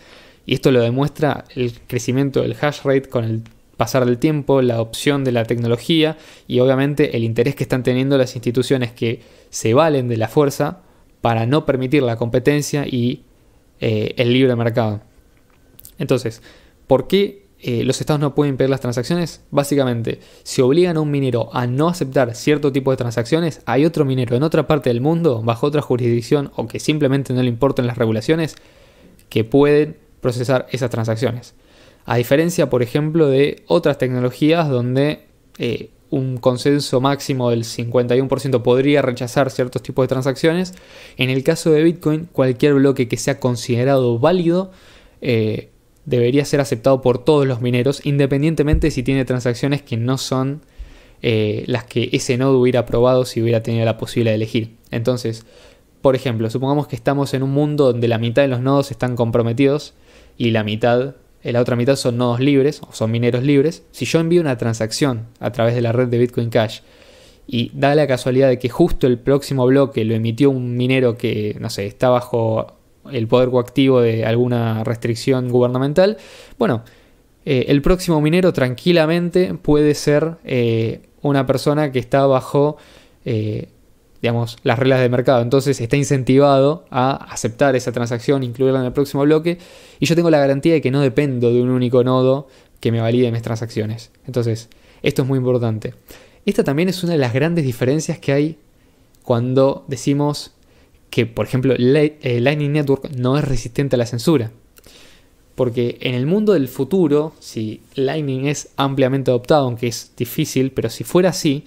Y esto lo demuestra el crecimiento del hash rate con el pasar del tiempo, la opción de la tecnología y obviamente el interés que están teniendo las instituciones que se valen de la fuerza para no permitir la competencia y eh, el libre mercado. Entonces, ¿por qué eh, los estados no pueden impedir las transacciones? Básicamente, si obligan a un minero a no aceptar cierto tipo de transacciones, hay otro minero en otra parte del mundo, bajo otra jurisdicción o que simplemente no le importen las regulaciones, que pueden procesar esas transacciones. A diferencia, por ejemplo, de otras tecnologías donde eh, un consenso máximo del 51% podría rechazar ciertos tipos de transacciones, en el caso de Bitcoin, cualquier bloque que sea considerado válido eh, debería ser aceptado por todos los mineros, independientemente si tiene transacciones que no son eh, las que ese nodo hubiera aprobado si hubiera tenido la posibilidad de elegir. Entonces, por ejemplo, supongamos que estamos en un mundo donde la mitad de los nodos están comprometidos y la mitad la otra mitad son nodos libres o son mineros libres. Si yo envío una transacción a través de la red de Bitcoin Cash y da la casualidad de que justo el próximo bloque lo emitió un minero que, no sé, está bajo el poder coactivo de alguna restricción gubernamental, bueno, eh, el próximo minero tranquilamente puede ser eh, una persona que está bajo... Eh, las reglas de mercado. Entonces está incentivado a aceptar esa transacción, incluirla en el próximo bloque, y yo tengo la garantía de que no dependo de un único nodo que me valide mis transacciones. Entonces, esto es muy importante. Esta también es una de las grandes diferencias que hay cuando decimos que, por ejemplo, eh, Lightning Network no es resistente a la censura. Porque en el mundo del futuro, si Lightning es ampliamente adoptado, aunque es difícil, pero si fuera así,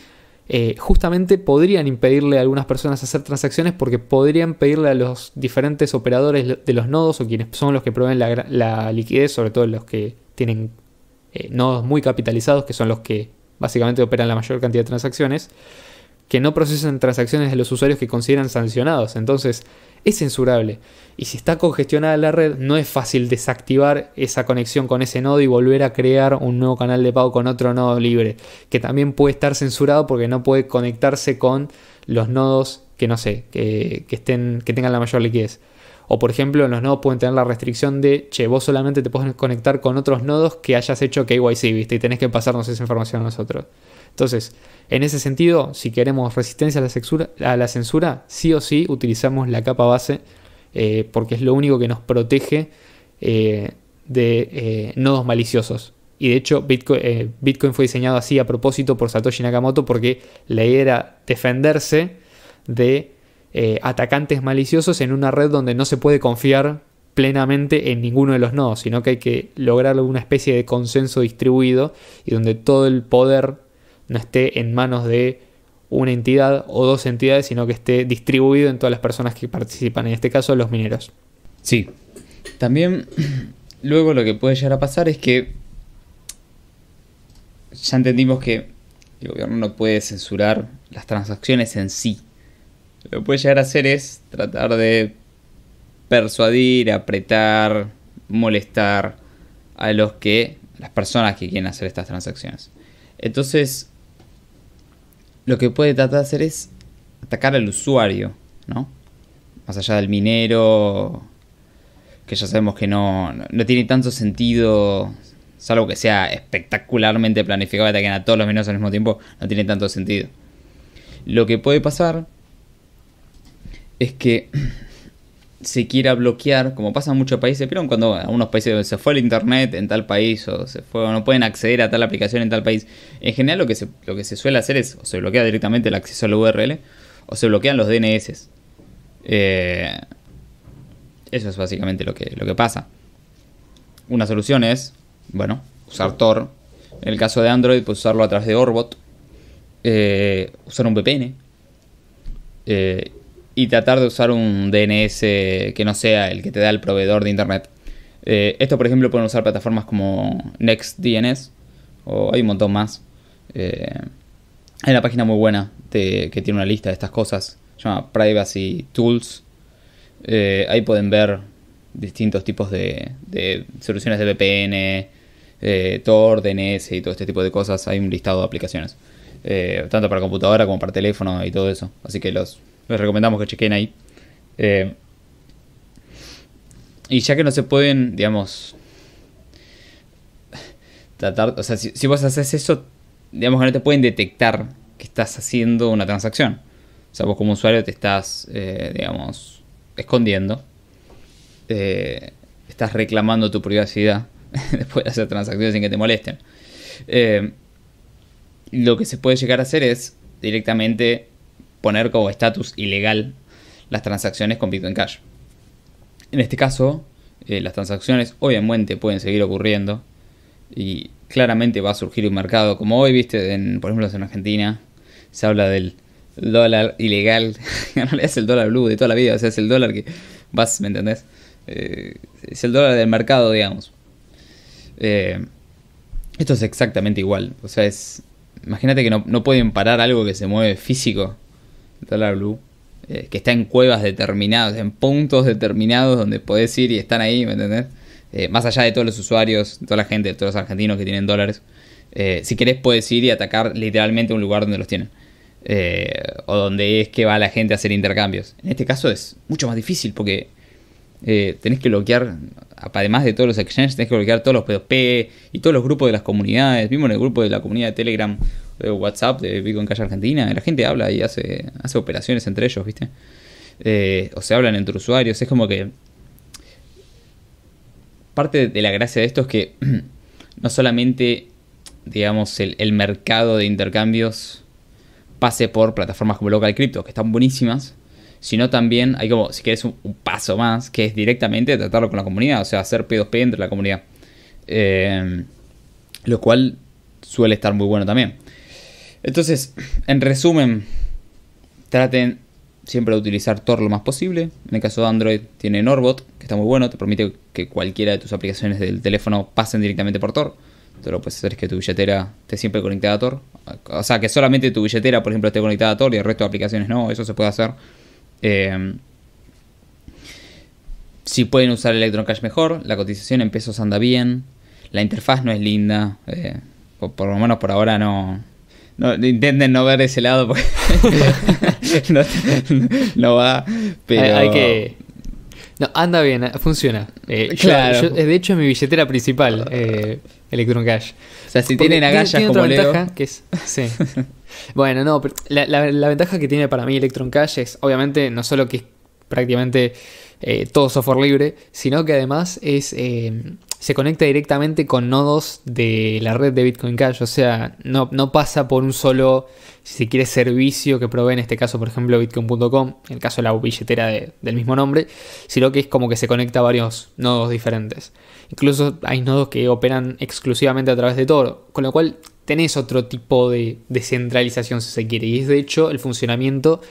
eh, justamente podrían impedirle a algunas personas hacer transacciones porque podrían pedirle a los diferentes operadores de los nodos o quienes son los que proveen la, liquidez, sobre todo los que tienen eh, nodos muy capitalizados, que son los que básicamente operan la mayor cantidad de transacciones, que no procesan transacciones de los usuarios que consideran sancionados. Entonces, es censurable. Y si está congestionada la red, no es fácil desactivar esa conexión con ese nodo y volver a crear un nuevo canal de pago con otro nodo libre, que también puede estar censurado porque no puede conectarse con los nodos que no sé, que, estén, que tengan la mayor liquidez. O por ejemplo, los nodos pueden tener la restricción de, che, vos solamente te puedes conectar con otros nodos que hayas hecho KYC, ¿viste? Y tenés que pasarnos esa información a nosotros. Entonces, en ese sentido, si queremos resistencia a la, censura, a la censura sí o sí utilizamos la capa base eh, porque es lo único que nos protege eh, de eh, nodos maliciosos. Y de hecho, Bitcoin, Bitcoin, fue diseñado así a propósito por Satoshi Nakamoto porque la idea era defenderse de atacantes maliciosos en una red donde no se puede confiar plenamente en ninguno de los nodos, sino que hay que lograr una especie de consenso distribuido y donde todo el poder no esté en manos de una entidad o dos entidades, sino que esté distribuido en todas las personas que participan, en este caso los mineros. Sí. También <clears throat> luego lo que puede llegar a pasar es que ya entendimos que el gobierno no puede censurar las transacciones en sí. Lo que puede llegar a hacer es tratar de persuadir, apretar, molestar a los que, las personas que quieren hacer estas transacciones. Entonces, lo que puede tratar de hacer es atacar al usuario, ¿no? Más allá del minero, que ya sabemos que no, no tiene tanto sentido, salvo que sea espectacularmente planificado y a todos los mineros al mismo tiempo, no tiene tanto sentido. Lo que puede pasar es que <clears throat> se quiera bloquear, como pasa en muchos países, pero cuando a unos países se fue el internet en tal país o se fue no pueden acceder a tal aplicación en tal país, en general lo que se, lo que se suele hacer es o se bloquea directamente el acceso a la URL o se bloquean los DNS. Eh, eso es básicamente lo que, lo que pasa. Una solución es, bueno, usar Tor. En el caso de Android, pues usarlo a través de Orbot. Eh, usar un VPN. Eh, y tratar de usar un DNS que no sea el que te da el proveedor de internet. Eh, esto, por ejemplo, pueden usar plataformas como NextDNS o hay un montón más. Eh, hay una página muy buena que tiene una lista de estas cosas, se llama Privacy Tools. Eh, ahí pueden ver distintos tipos de, de soluciones de VPN, Tor, DNS y todo este tipo de cosas. Hay un listado de aplicaciones, tanto para computadora como para teléfono y todo eso. Así que los, les recomendamos que chequen ahí. Eh, y ya que no se pueden, digamos, tratar, o sea, si, vos haces eso, digamos que no te pueden detectar que estás haciendo una transacción. O sea, vos como usuario te estás, eh, digamos, escondiendo. Eh, estás reclamando tu privacidad <laughs> después de hacer transacciones sin que te molesten. lo que se puede llegar a hacer es directamente poner como estatus ilegal las transacciones con Bitcoin Cash. En este caso, eh, las transacciones obviamente pueden seguir ocurriendo y claramente va a surgir un mercado como hoy, viste, por ejemplo en Argentina se habla del dólar ilegal, <laughs> es el dólar blue de toda la vida, o sea, es el dólar que vas, ¿me entendés? Eh, es el dólar del mercado, digamos. Eh, esto es exactamente igual, o sea, es... Imagínate que no pueden parar algo que se mueve físico blue. Eh, que está en cuevas determinadas, en puntos determinados donde podés ir y están ahí, ¿me entendés? Eh, más allá de todos los usuarios, toda la gente, todos los argentinos que tienen dólares. Eh, si querés puedes ir y atacar literalmente un lugar donde los tienen. o donde es que va la gente a hacer intercambios. En este caso es mucho más difícil porque tenés que bloquear, además de todos los exchanges, tenés que bloquear todos los P2P y todos los grupos de las comunidades. vimos en el grupo de la comunidad de Telegram WhatsApp de Bitcoin Calle Argentina, la gente habla y hace, operaciones entre ellos, ¿viste? Eh, o se hablan entre usuarios, es como que... Parte de la gracia de esto es que <clears throat> no solamente, digamos, el, mercado de intercambios pase por plataformas como Local Crypto, que están buenísimas, sino también hay como, si quieres, un, paso más, que es directamente tratarlo con la comunidad, o sea, hacer P2P entre la comunidad. Eh, lo cual suele estar muy bueno también. Entonces, en resumen, traten siempre de utilizar Tor lo más posible. En el caso de Android tiene Norbot, que está muy bueno, te permite que cualquiera de tus aplicaciones del teléfono pasen directamente por Tor. Entonces, lo que puedes hacer es que tu billetera esté siempre conectada a Tor. O sea, que solamente tu billetera, por ejemplo, esté conectada a Tor y el resto de aplicaciones no, eso se puede hacer. Em, si pueden usar Electron Cash mejor, la cotización en pesos anda bien, la interfaz no es linda, eh, por lo menos por ahora no, no, intenten no ver ese lado porque <laughs> no, va, pero... Hay, que... No, anda bien, eh, funciona. Eh, claro. Eh, de hecho es mi billetera principal, Electron Cash. O sea, si tienen agallas tiene, tiene como ventaja que es... Sí. bueno, no, la, ventaja que tiene para mí Electron Cash es, obviamente, no solo que es prácticamente todo software libre, sino que además es se conecta directamente con nodos de la red de Bitcoin Cash. O sea, no, no pasa por un solo, si se quiere, servicio que provee, en este caso, por ejemplo, bitcoin.com, en el caso de la billetera del mismo nombre, sino que es como que se conecta a varios nodos diferentes. Incluso hay nodos que operan exclusivamente a través de Toro, con lo cual tenés otro tipo de descentralización, si se quiere. Y es de hecho el funcionamiento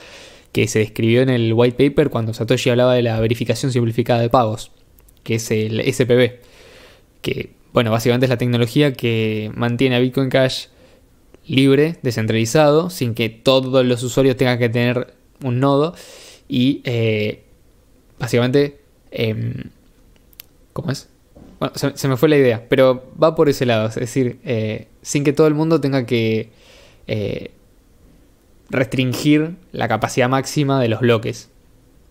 que se describió en el white paper cuando Satoshi hablaba de la verificación simplificada de pagos, que es el SPB que, bueno, básicamente es la tecnología que mantiene a Bitcoin Cash libre, descentralizado, sin que todos los usuarios tengan que tener un nodo y eh, básicamente, em, ¿cómo es? Bueno, se, me fue la idea, pero va por ese lado, es decir, eh, sin que todo el mundo tenga que eh, restringir la capacidad máxima de los bloques.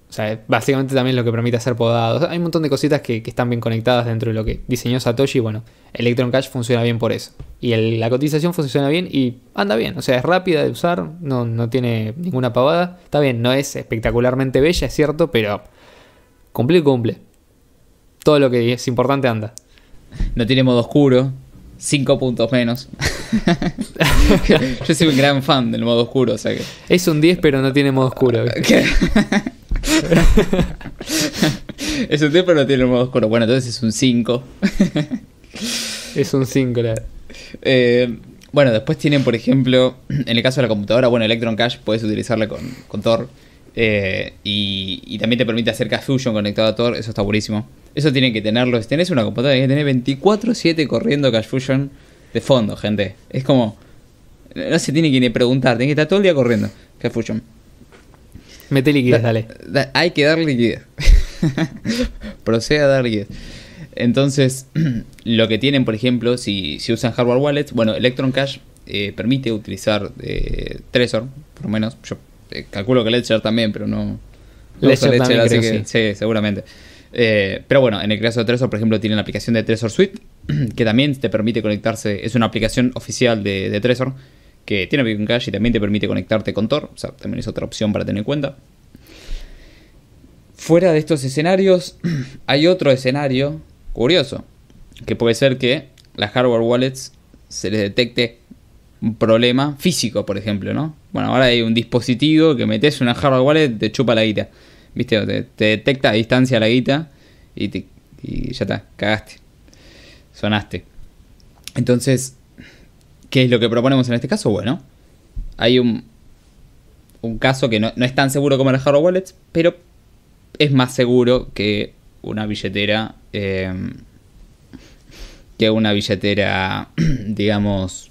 O sea, básicamente también lo que permite hacer podados. Hay un montón de cositas que, están bien conectadas dentro de lo que diseñó Satoshi. Bueno, Electron Cash funciona bien por eso. Y la cotización funciona bien y anda bien. O sea, es rápida de usar, no, tiene ninguna pavada. Está bien, no es espectacularmente bella, es cierto, pero cumple y cumple. Todo lo que es importante anda. No tiene modo oscuro. Cinco puntos menos. <laughs> Yo soy un gran fan del modo oscuro, o sea que. Es un 10, pero no tiene modo oscuro. <laughs> es un pero no tiene el Bueno, entonces es un 5. es un 5, la eh, Bueno, después tienen, por ejemplo, en el caso de la computadora, bueno, Electron Cash puedes utilizarla con, con Tor. Eh, y, también te permite hacer Cash Fusion conectado a Tor. Eso está buenísimo. Eso tienen que tenerlo. Si tenés una computadora, tienes que tener 24-7 corriendo Cash Fusion de fondo, gente. Es como. No se tiene que ni preguntar, tiene que estar todo el día corriendo Cash Fusion. Mete liquidez, dale. hay que dar liquidez. <laughs> Proceda a dar liquidez. Entonces, <clears throat> lo que tienen, por ejemplo, si, usan hardware wallets, bueno, Electron Cash eh, permite utilizar eh, Trezor, por lo menos. Yo eh, calculo que Ledger también, pero no. Ledger, que, sí. seguramente. pero bueno, en el caso de Trezor, por ejemplo, tienen la aplicación de Trezor Suite, <clears throat> que también te permite conectarse. Es una aplicación oficial de, de Trezor que tiene Bitcoin Cash y también te permite conectarte con Tor, o sea, también es otra opción para tener en cuenta. Fuera de estos escenarios, <clears throat> hay otro escenario curioso, que puede ser que las hardware wallets se les detecte un problema físico, por ejemplo, ¿no? Bueno, ahora hay un dispositivo que metes una hardware wallet, te chupa la guita, ¿viste? Te, detecta a distancia la guita y ya está, cagaste, sonaste. Entonces, ¿Qué es lo que proponemos en este caso? Bueno, hay un, un caso que no, es tan seguro como el hardware wallets, pero es más seguro que una billetera. Eh, que una billetera, <clears throat> digamos.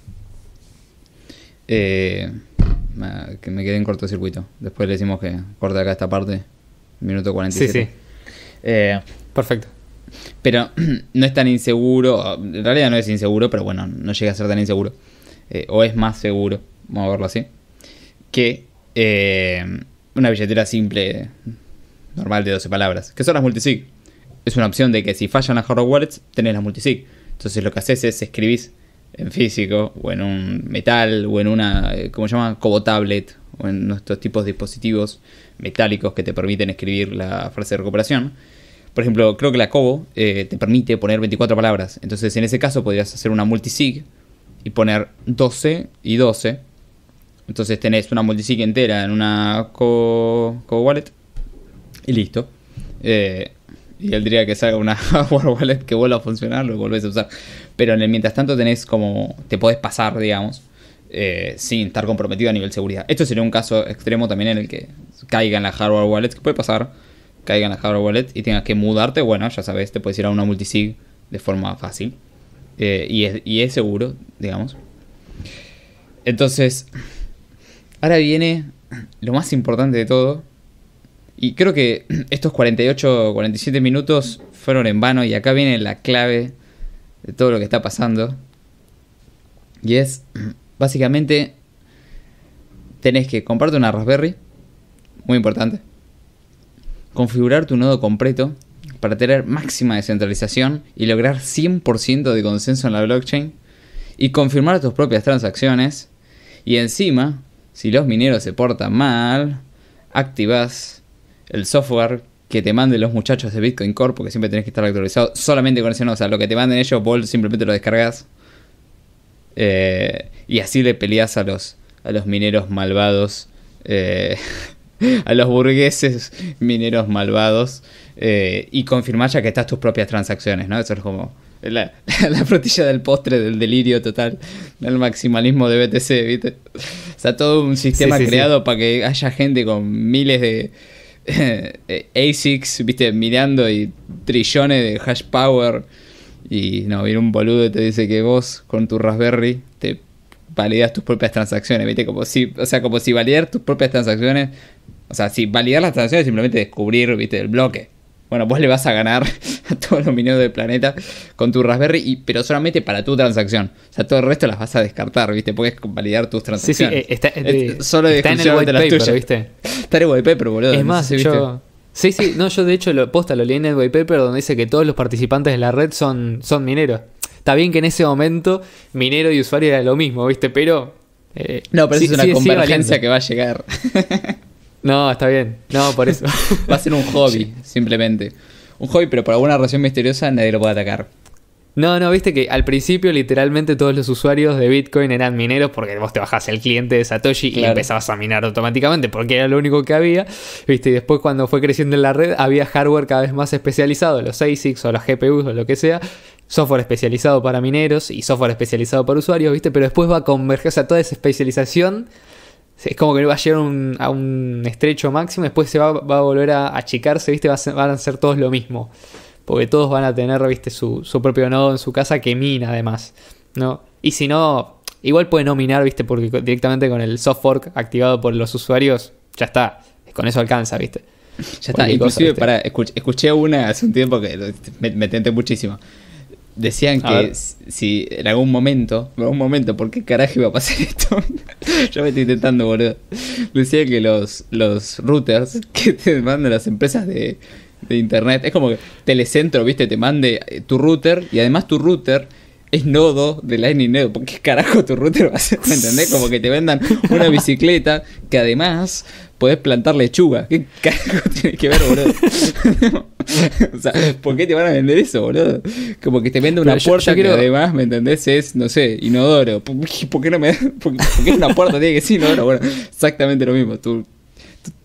Eh, que me quede en cortocircuito. Después le decimos que corte acá esta parte. Minuto 47. Sí, sí. Eh, Perfecto. Pero <clears throat> no es tan inseguro. En realidad no es inseguro, pero bueno, no llega a ser tan inseguro eh, o es más seguro, vamos a verlo así, que eh, una billetera simple, normal de 12 palabras, que son las multisig. Es una opción de que si fallan las hardware wallets, tenés las multisig. Entonces lo que haces es escribís en físico, o en un metal, o en una, eh, ¿cómo se llama? Cobo tablet, o en estos tipos de dispositivos metálicos que te permiten escribir la frase de recuperación. Por ejemplo, creo que la Cobo te permite poner 24 palabras. Entonces, en ese caso, podrías hacer una multisig y poner 12 y 12. Entonces tenés una multisig entera en una co-wallet y listo. Eh, y él diría que salga una hardware <laughs> wallet que vuelva a funcionar, lo volvés a usar. Pero en el mientras tanto tenés como. te podés pasar, digamos, eh, sin estar comprometido a nivel seguridad. Esto sería un caso extremo también en el que caiga en la hardware wallet, que puede pasar, caigan en la hardware wallet y tengas que mudarte. Bueno, ya sabes, te puedes ir a una multisig de forma fácil. Eh, y, es, seguro, digamos. Entonces, ahora viene lo más importante de todo. Y creo que estos 48 47 minutos fueron en vano y acá viene la clave de todo lo que está pasando. Y es, básicamente, tenés que comprarte una Raspberry, muy importante, configurar tu nodo completo, para tener máxima descentralización y lograr 100% de consenso en la blockchain y confirmar tus propias transacciones. Y encima, si los mineros se portan mal, activas el software que te manden los muchachos de Bitcoin Core, porque siempre tenés que estar actualizado solamente con ese no. O sea, lo que te manden ellos, vos simplemente lo descargas. Eh, y así le peleas a los, a los mineros malvados. Eh, <laughs> a los burgueses mineros malvados eh, y confirmar ya que estás tus propias transacciones, ¿no? Eso es como la, <laughs> la frutilla del postre del delirio total, del maximalismo de BTC, ¿viste? O sea, todo un sistema creado para que haya gente con miles de eh, ASICs, ¿viste? Mirando y trillones de hash power. Y no, viene un boludo y te dice que vos con tu Raspberry te validas tus propias transacciones, ¿viste? Como si, o sea, como si validar tus propias transacciones, o sea, si validar las transacciones es simplemente descubrir, ¿viste? El bloque. Bueno, vos le vas a ganar <laughs> a todos los mineros del planeta con tu Raspberry, y, pero solamente para tu transacción. O sea, todo el resto las vas a descartar, ¿viste? Puedes validar tus transacciones. Sí, sí, eh, eh, está, en el white ¿viste? <laughs> Está en el white paper, boludo. Es más, yo... Sí, sí, no, yo de hecho lo posta, lo leí en el white paper donde dice que todos los participantes de la red son, son mineros. Está bien que en ese momento minero y usuario era lo mismo, ¿viste? Pero. Eh, no, pero es una convergencia que va a llegar. <laughs> No, está bien. No, por eso. <laughs> Va a ser un hobby, simplemente. Un hobby, pero por alguna razón misteriosa nadie lo puede atacar. No, no, viste que al principio literalmente todos los usuarios de Bitcoin eran mineros porque vos te bajás el cliente de Satoshi y empezabas a minar automáticamente porque era lo único que había, viste, y después cuando fue creciendo en la red había hardware cada vez más especializado, los ASICs o los GPUs o lo que sea, software especializado para mineros y software especializado para usuarios, viste, pero después va a convergerse a toda esa especialización es como que va a llegar a un estrecho máximo, después se va, va a volver a achicarse, ¿viste? van a ser todos lo mismo. Porque todos van a tener, ¿viste? Su, propio nodo en su casa que mina además, ¿no? Y si no, igual puede no minar, ¿viste? Porque directamente con el soft fork activado por los usuarios, ya está. Con eso alcanza, ¿viste? Ya está. Inclusive, para, escuché, escuché, una hace un tiempo que me, me tenté muchísimo decían que si en algún momento, en algún momento, ¿por qué carajo iba a pasar <laughs> esto? Yo me estoy intentando, boludo. Decían que los, los routers que te mandan las empresas de, internet, es como que Telecentro, viste, te mande eh, tu router y además tu router es nodo de Lightning Node. ¿Por qué carajo tu router va a ser? entendés? Como que te vendan una <laughs> bicicleta que además podés plantar lechuga. ¿Qué carajo <laughs> tiene que ver, boludo? <laughs> o sea, ¿por qué te van a vender eso, boludo? Como que te vende una puerta que además, ¿me entendés? Es, no sé, inodoro. ¿Por, qué no me <laughs> por, qué una puerta tiene que ser inodoro? exactamente lo mismo. tu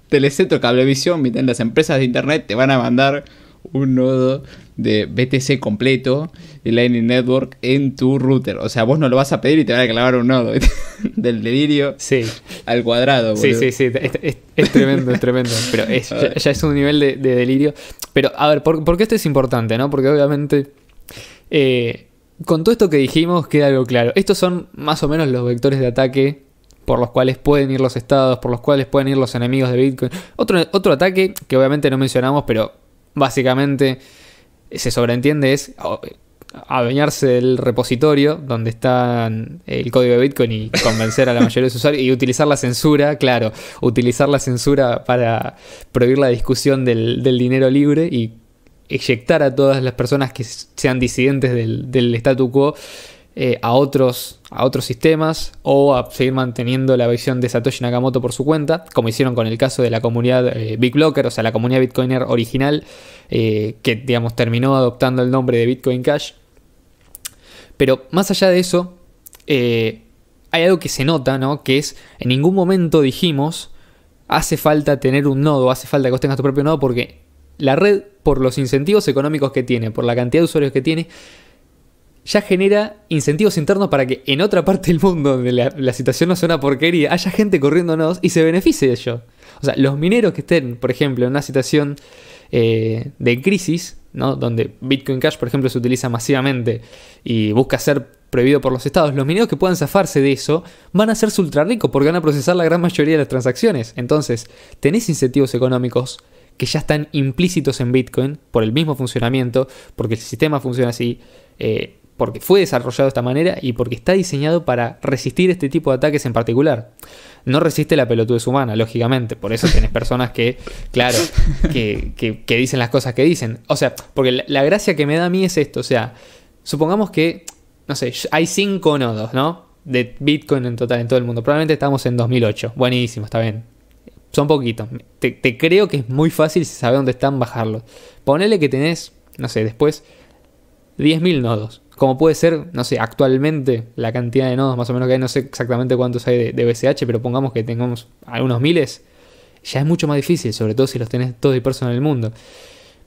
telecentro cablevisión, las empresas de internet te van a mandar un nodo de BTC completo de Lightning Network en tu router. O sea, vos no lo vas a pedir y te van a clavar un nodo <laughs> del delirio sí. al cuadrado. Sí, sí, sí. Es, tremendo, es tremendo. Pero ya, es un nivel de, delirio. Pero, a ver, ¿por, qué esto es importante? no Porque obviamente... Eh, con todo esto que dijimos queda algo claro. Estos son más o menos los vectores de ataque por los cuales pueden ir los estados, por los cuales pueden ir los enemigos de Bitcoin. Otro, otro ataque que obviamente no mencionamos, pero básicamente se sobreentiende es adueñarse del repositorio donde está eh, el código de Bitcoin y convencer a la mayoría de sus usuarios y utilizar la censura, claro, utilizar la censura para prohibir la discusión del, dinero libre y eyectar a todas las personas que sean disidentes del, statu quo eh, a otros a otros sistemas o a seguir manteniendo la visión de Satoshi Nakamoto por su cuenta, como hicieron con el caso de la comunidad eh, Big o sea, la comunidad Bitcoiner original, eh, que digamos terminó adoptando el nombre de Bitcoin Cash. Pero más allá de eso, eh, hay algo que se nota, ¿no? Que es, en ningún momento dijimos, hace falta tener un nodo, hace falta que vos tengas tu propio nodo, porque la red, por los incentivos económicos que tiene, por la cantidad de usuarios que tiene, ya genera incentivos internos para que en otra parte del mundo donde la, situación no sea una porquería, haya gente corriéndonos y se beneficie de ello. O sea, los mineros que estén, por ejemplo, en una situación eh, de crisis, ¿no? donde Bitcoin Cash, por ejemplo, se utiliza masivamente y busca ser prohibido por los estados, los mineros que puedan zafarse de eso van a ser ultra ricos porque van a procesar la gran mayoría de las transacciones. Entonces, tenés incentivos económicos que ya están implícitos en Bitcoin por el mismo funcionamiento, porque el sistema funciona así. Eh, porque fue desarrollado de esta manera y porque está diseñado para resistir este tipo de ataques en particular. No resiste la pelotudez humana, lógicamente. Por eso tienes personas que, claro, que, dicen las cosas que dicen. O sea, porque la, gracia que me da a mí es esto. O sea, supongamos que, no sé, hay cinco nodos, ¿no? De Bitcoin en total en todo el mundo. Probablemente estamos en 2008. Buenísimo, está bien. Son poquitos. Te, creo que es muy fácil si sabes dónde están bajarlos. Ponele que tenés, no sé, después 10.000 nodos como puede ser, no sé, actualmente la cantidad de nodos más o menos que hay, no sé exactamente cuántos hay de, BCH, pero pongamos que tengamos algunos miles, ya es mucho más difícil, sobre todo si los tenés todos dispersos en el mundo.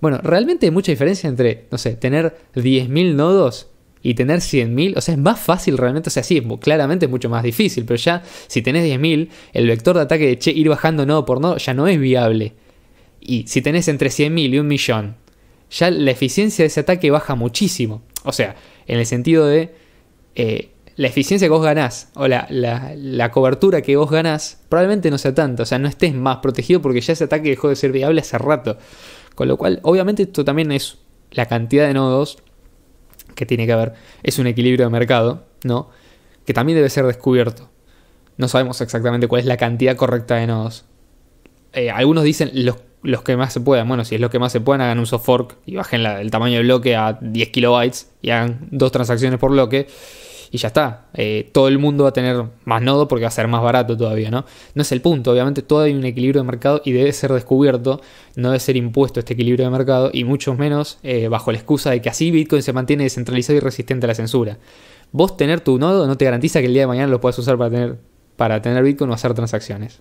Bueno, realmente hay mucha diferencia entre, no sé, tener 10.000 nodos y tener 100.000, o sea, es más fácil realmente, o sea, sí, claramente es mucho más difícil, pero ya si tenés 10.000, el vector de ataque de che, ir bajando nodo por nodo ya no es viable. Y si tenés entre 100.000 y un millón, ya la eficiencia de ese ataque baja muchísimo. O sea, en el sentido de eh, la eficiencia que vos ganás o la, cobertura que vos ganás probablemente no sea tanto. O sea, no estés más protegido porque ya ese ataque dejó de ser viable hace rato. Con lo cual, obviamente esto también es la cantidad de nodos que tiene que haber. Es un equilibrio de mercado, ¿no? Que también debe ser descubierto. No sabemos exactamente cuál es la cantidad correcta de nodos. Eh, algunos dicen los los que más se puedan. Bueno, si es lo que más se puedan, hagan un soft fork y bajen el tamaño del bloque a 10 kilobytes y hagan dos transacciones por bloque. Y ya está. Eh, todo el mundo va a tener más nodo porque va a ser más barato todavía, ¿no? No es el punto. Obviamente, todo hay un equilibrio de mercado y debe ser descubierto. No debe ser impuesto este equilibrio de mercado y mucho menos eh, bajo la excusa de que así Bitcoin se mantiene descentralizado y resistente a la censura. Vos tener tu nodo no te garantiza que el día de mañana lo puedas usar para tener, para tener Bitcoin o hacer transacciones.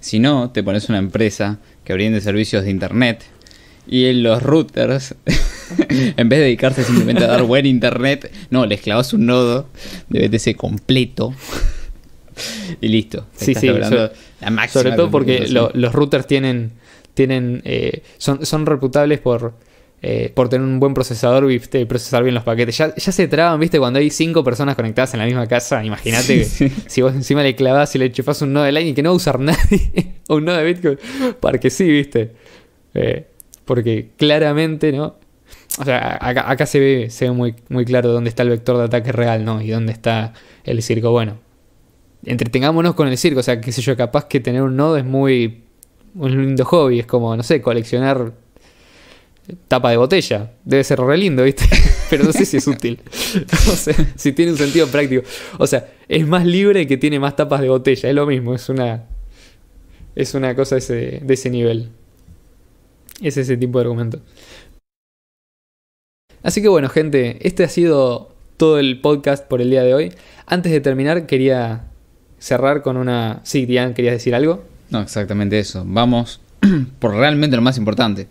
Si no, te pones una empresa que brinde servicios de internet y en los routers, <laughs> en vez de dedicarse simplemente a dar buen internet, no, le esclavas un nodo de BTC completo y listo. Sí, sí, sobre, todo porque los routers tienen, tienen eh, son, son reputables por eh, por tener un buen procesador, viste, y procesar bien los paquetes. Ya, se traban, viste, cuando hay cinco personas conectadas en la misma casa. Imagínate si vos encima le clavas y le chufás un nodo de LINE y que no usar <laughs> nadie, o un nodo de Bitcoin, para que sí, viste. Eh, porque claramente, ¿no? O sea, acá, se ve, se muy, muy claro dónde está el vector de ataque real, ¿no? Y dónde está el circo. Bueno, entretengámonos con el circo. O sea, qué sé yo, capaz que tener un nodo es muy. un lindo hobby. Es como, no sé, coleccionar tapa de botella. Debe ser re lindo, ¿viste? <laughs> Pero no sé si es útil. No <laughs> sé si tiene un sentido práctico. O sea, es más libre que tiene más tapas de botella. Es lo mismo, es una. Es una cosa de ese nivel. Es ese tipo de argumento. Así que bueno, gente, este ha sido todo el podcast por el día de hoy. Antes de terminar, quería cerrar con una. Sí, Diane, ¿querías decir algo? No, exactamente eso. Vamos <clears throat> por realmente lo más importante.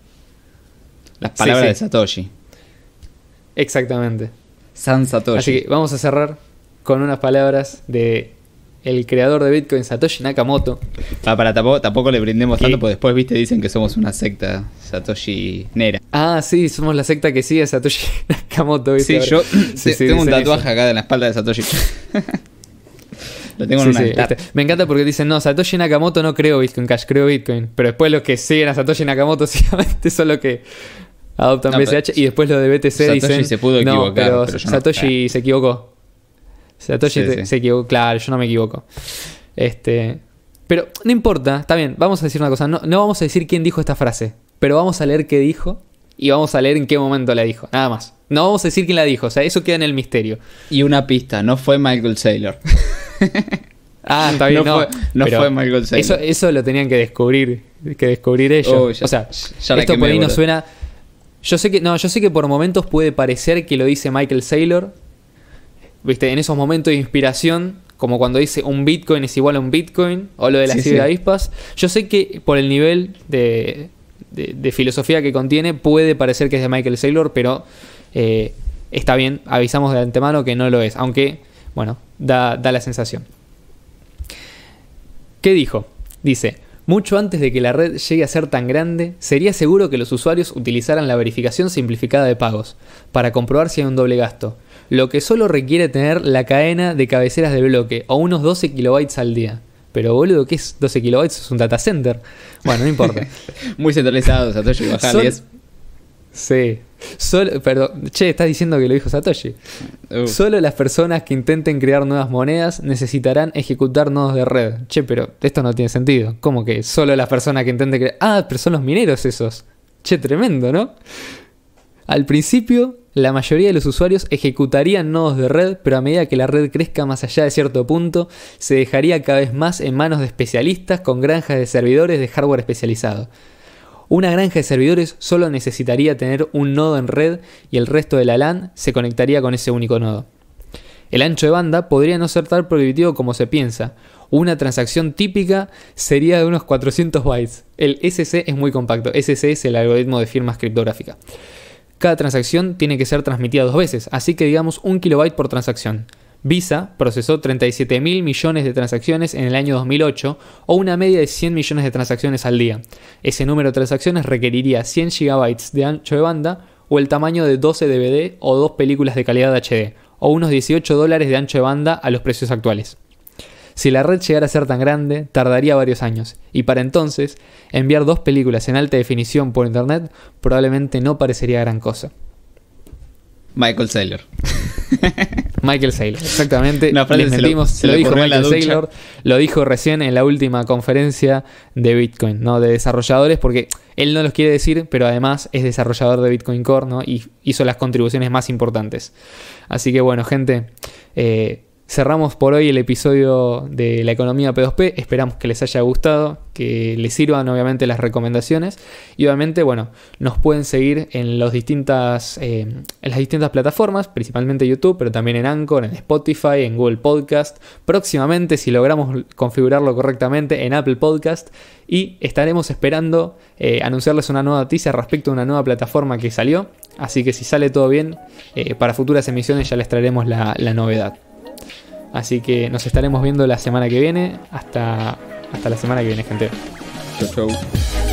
Las palabras de Satoshi. Exactamente. San Satoshi. Así que vamos a cerrar con unas palabras de el creador de Bitcoin, Satoshi Nakamoto. Ah, para tampoco, tampoco le brindemos tanto, porque después, viste, dicen que somos una secta Satoshi Nera. Ah, sí, somos la secta que sigue a Satoshi <laughs> Nakamoto. ¿viste? Sí, yo <laughs> tengo un tatuaje acá en la espalda de Satoshi. <laughs> Lo tengo en una Me encanta porque dicen, no, Satoshi Nakamoto no creo Bitcoin Cash, creo Bitcoin. Pero después los que siguen a Satoshi Nakamoto, solamente Solo que adoptan BSH BCH y después lo de BTC Satoshi se pudo equivocar, pero, Satoshi se equivocó. Satoshi se, equivocó, claro, yo no me equivoco. Este, pero no importa, está bien, vamos a decir una cosa, no, vamos a decir quién dijo esta frase, pero vamos a leer qué dijo y vamos a leer en qué momento la dijo, nada más. No vamos a decir quién la dijo, o sea, eso queda en el misterio. Y una pista, no fue Michael Saylor. <laughs> ah, está bien, no. No fue, Michael Saylor. Eso, lo tenían que descubrir, que descubrir ellos. o sea, esto por ahí no suena yo sé que, no, yo sé que por momentos puede parecer que lo dice Michael Saylor. Viste, en esos momentos de inspiración, como cuando dice un Bitcoin es igual a un Bitcoin, o lo de las sí, Yo sé que por el nivel de, filosofía que contiene, puede parecer que es de Michael Saylor, pero eh, está bien, avisamos de antemano que no lo es, aunque, bueno, da, da la sensación. ¿Qué dijo? Dice, mucho antes de que la red llegue a ser tan grande, sería seguro que los usuarios utilizaran la verificación simplificada de pagos, para comprobar si hay un doble gasto, lo que solo requiere tener la cadena de cabeceras de bloque, o unos 12 kilobytes al día. Pero boludo, ¿qué es 12 kilobytes? Es un data center. Bueno, no importa. <laughs> Muy centralizado, Satoshi Sí. Solo, perdón, che, estás diciendo que lo dijo Satoshi. Solo las personas que intenten crear nuevas monedas necesitarán ejecutar nodos de red. Che, pero esto no tiene sentido. ¿Cómo que solo las personas que intenten crear... Ah, pero son los mineros esos. Che, tremendo, ¿no? Al principio, la mayoría de los usuarios ejecutarían nodos de red, pero a medida que la red crezca más allá de cierto punto, se dejaría cada vez más en manos de especialistas con granjas de servidores de hardware especializado. Una granja de servidores solo necesitaría tener un nodo en red y el resto de la LAN se conectaría con ese único nodo. El ancho de banda podría no ser tan prohibitivo como se piensa. Una transacción típica sería de unos 400 bytes. El SC es muy compacto. SC es el algoritmo de firmas criptográfica. Cada transacción tiene que ser transmitida dos veces, así que digamos un kilobyte por transacción. Visa procesó 37 mil millones de transacciones en el año 2008 o una media de 100 millones de transacciones al día. Ese número de transacciones requeriría 100 GB de ancho de banda o el tamaño de 12 DVD o dos películas de calidad HD, o unos 18 dólares de ancho de banda a los precios actuales. Si la red llegara a ser tan grande, tardaría varios años, y para entonces, enviar dos películas en alta definición por Internet probablemente no parecería gran cosa. Michael Saylor. <laughs> Michael Saylor, exactamente. lo, lo, dijo Michael Saylor, lo dijo recién en la última conferencia de Bitcoin, ¿no? De desarrolladores, porque él no los quiere decir, pero además es desarrollador de Bitcoin Core, ¿no? Y hizo las contribuciones más importantes. Así que bueno, gente, eh, Cerramos por hoy el episodio de la economía P2P. Esperamos que les haya gustado, que les sirvan obviamente las recomendaciones. Y obviamente, bueno, nos pueden seguir eh, en, las distintas plataformas, principalmente YouTube, pero también en Anchor, en Spotify, en Google Podcast. Próximamente, si logramos configurarlo correctamente, en Apple Podcast. Y estaremos esperando eh, anunciarles una nueva noticia respecto a una nueva plataforma que salió. Así que si sale todo bien, eh, para futuras emisiones ya les traeremos la novedad. Así que nos estaremos viendo la semana que viene. Hasta, hasta la semana que viene, gente. Chau, chau.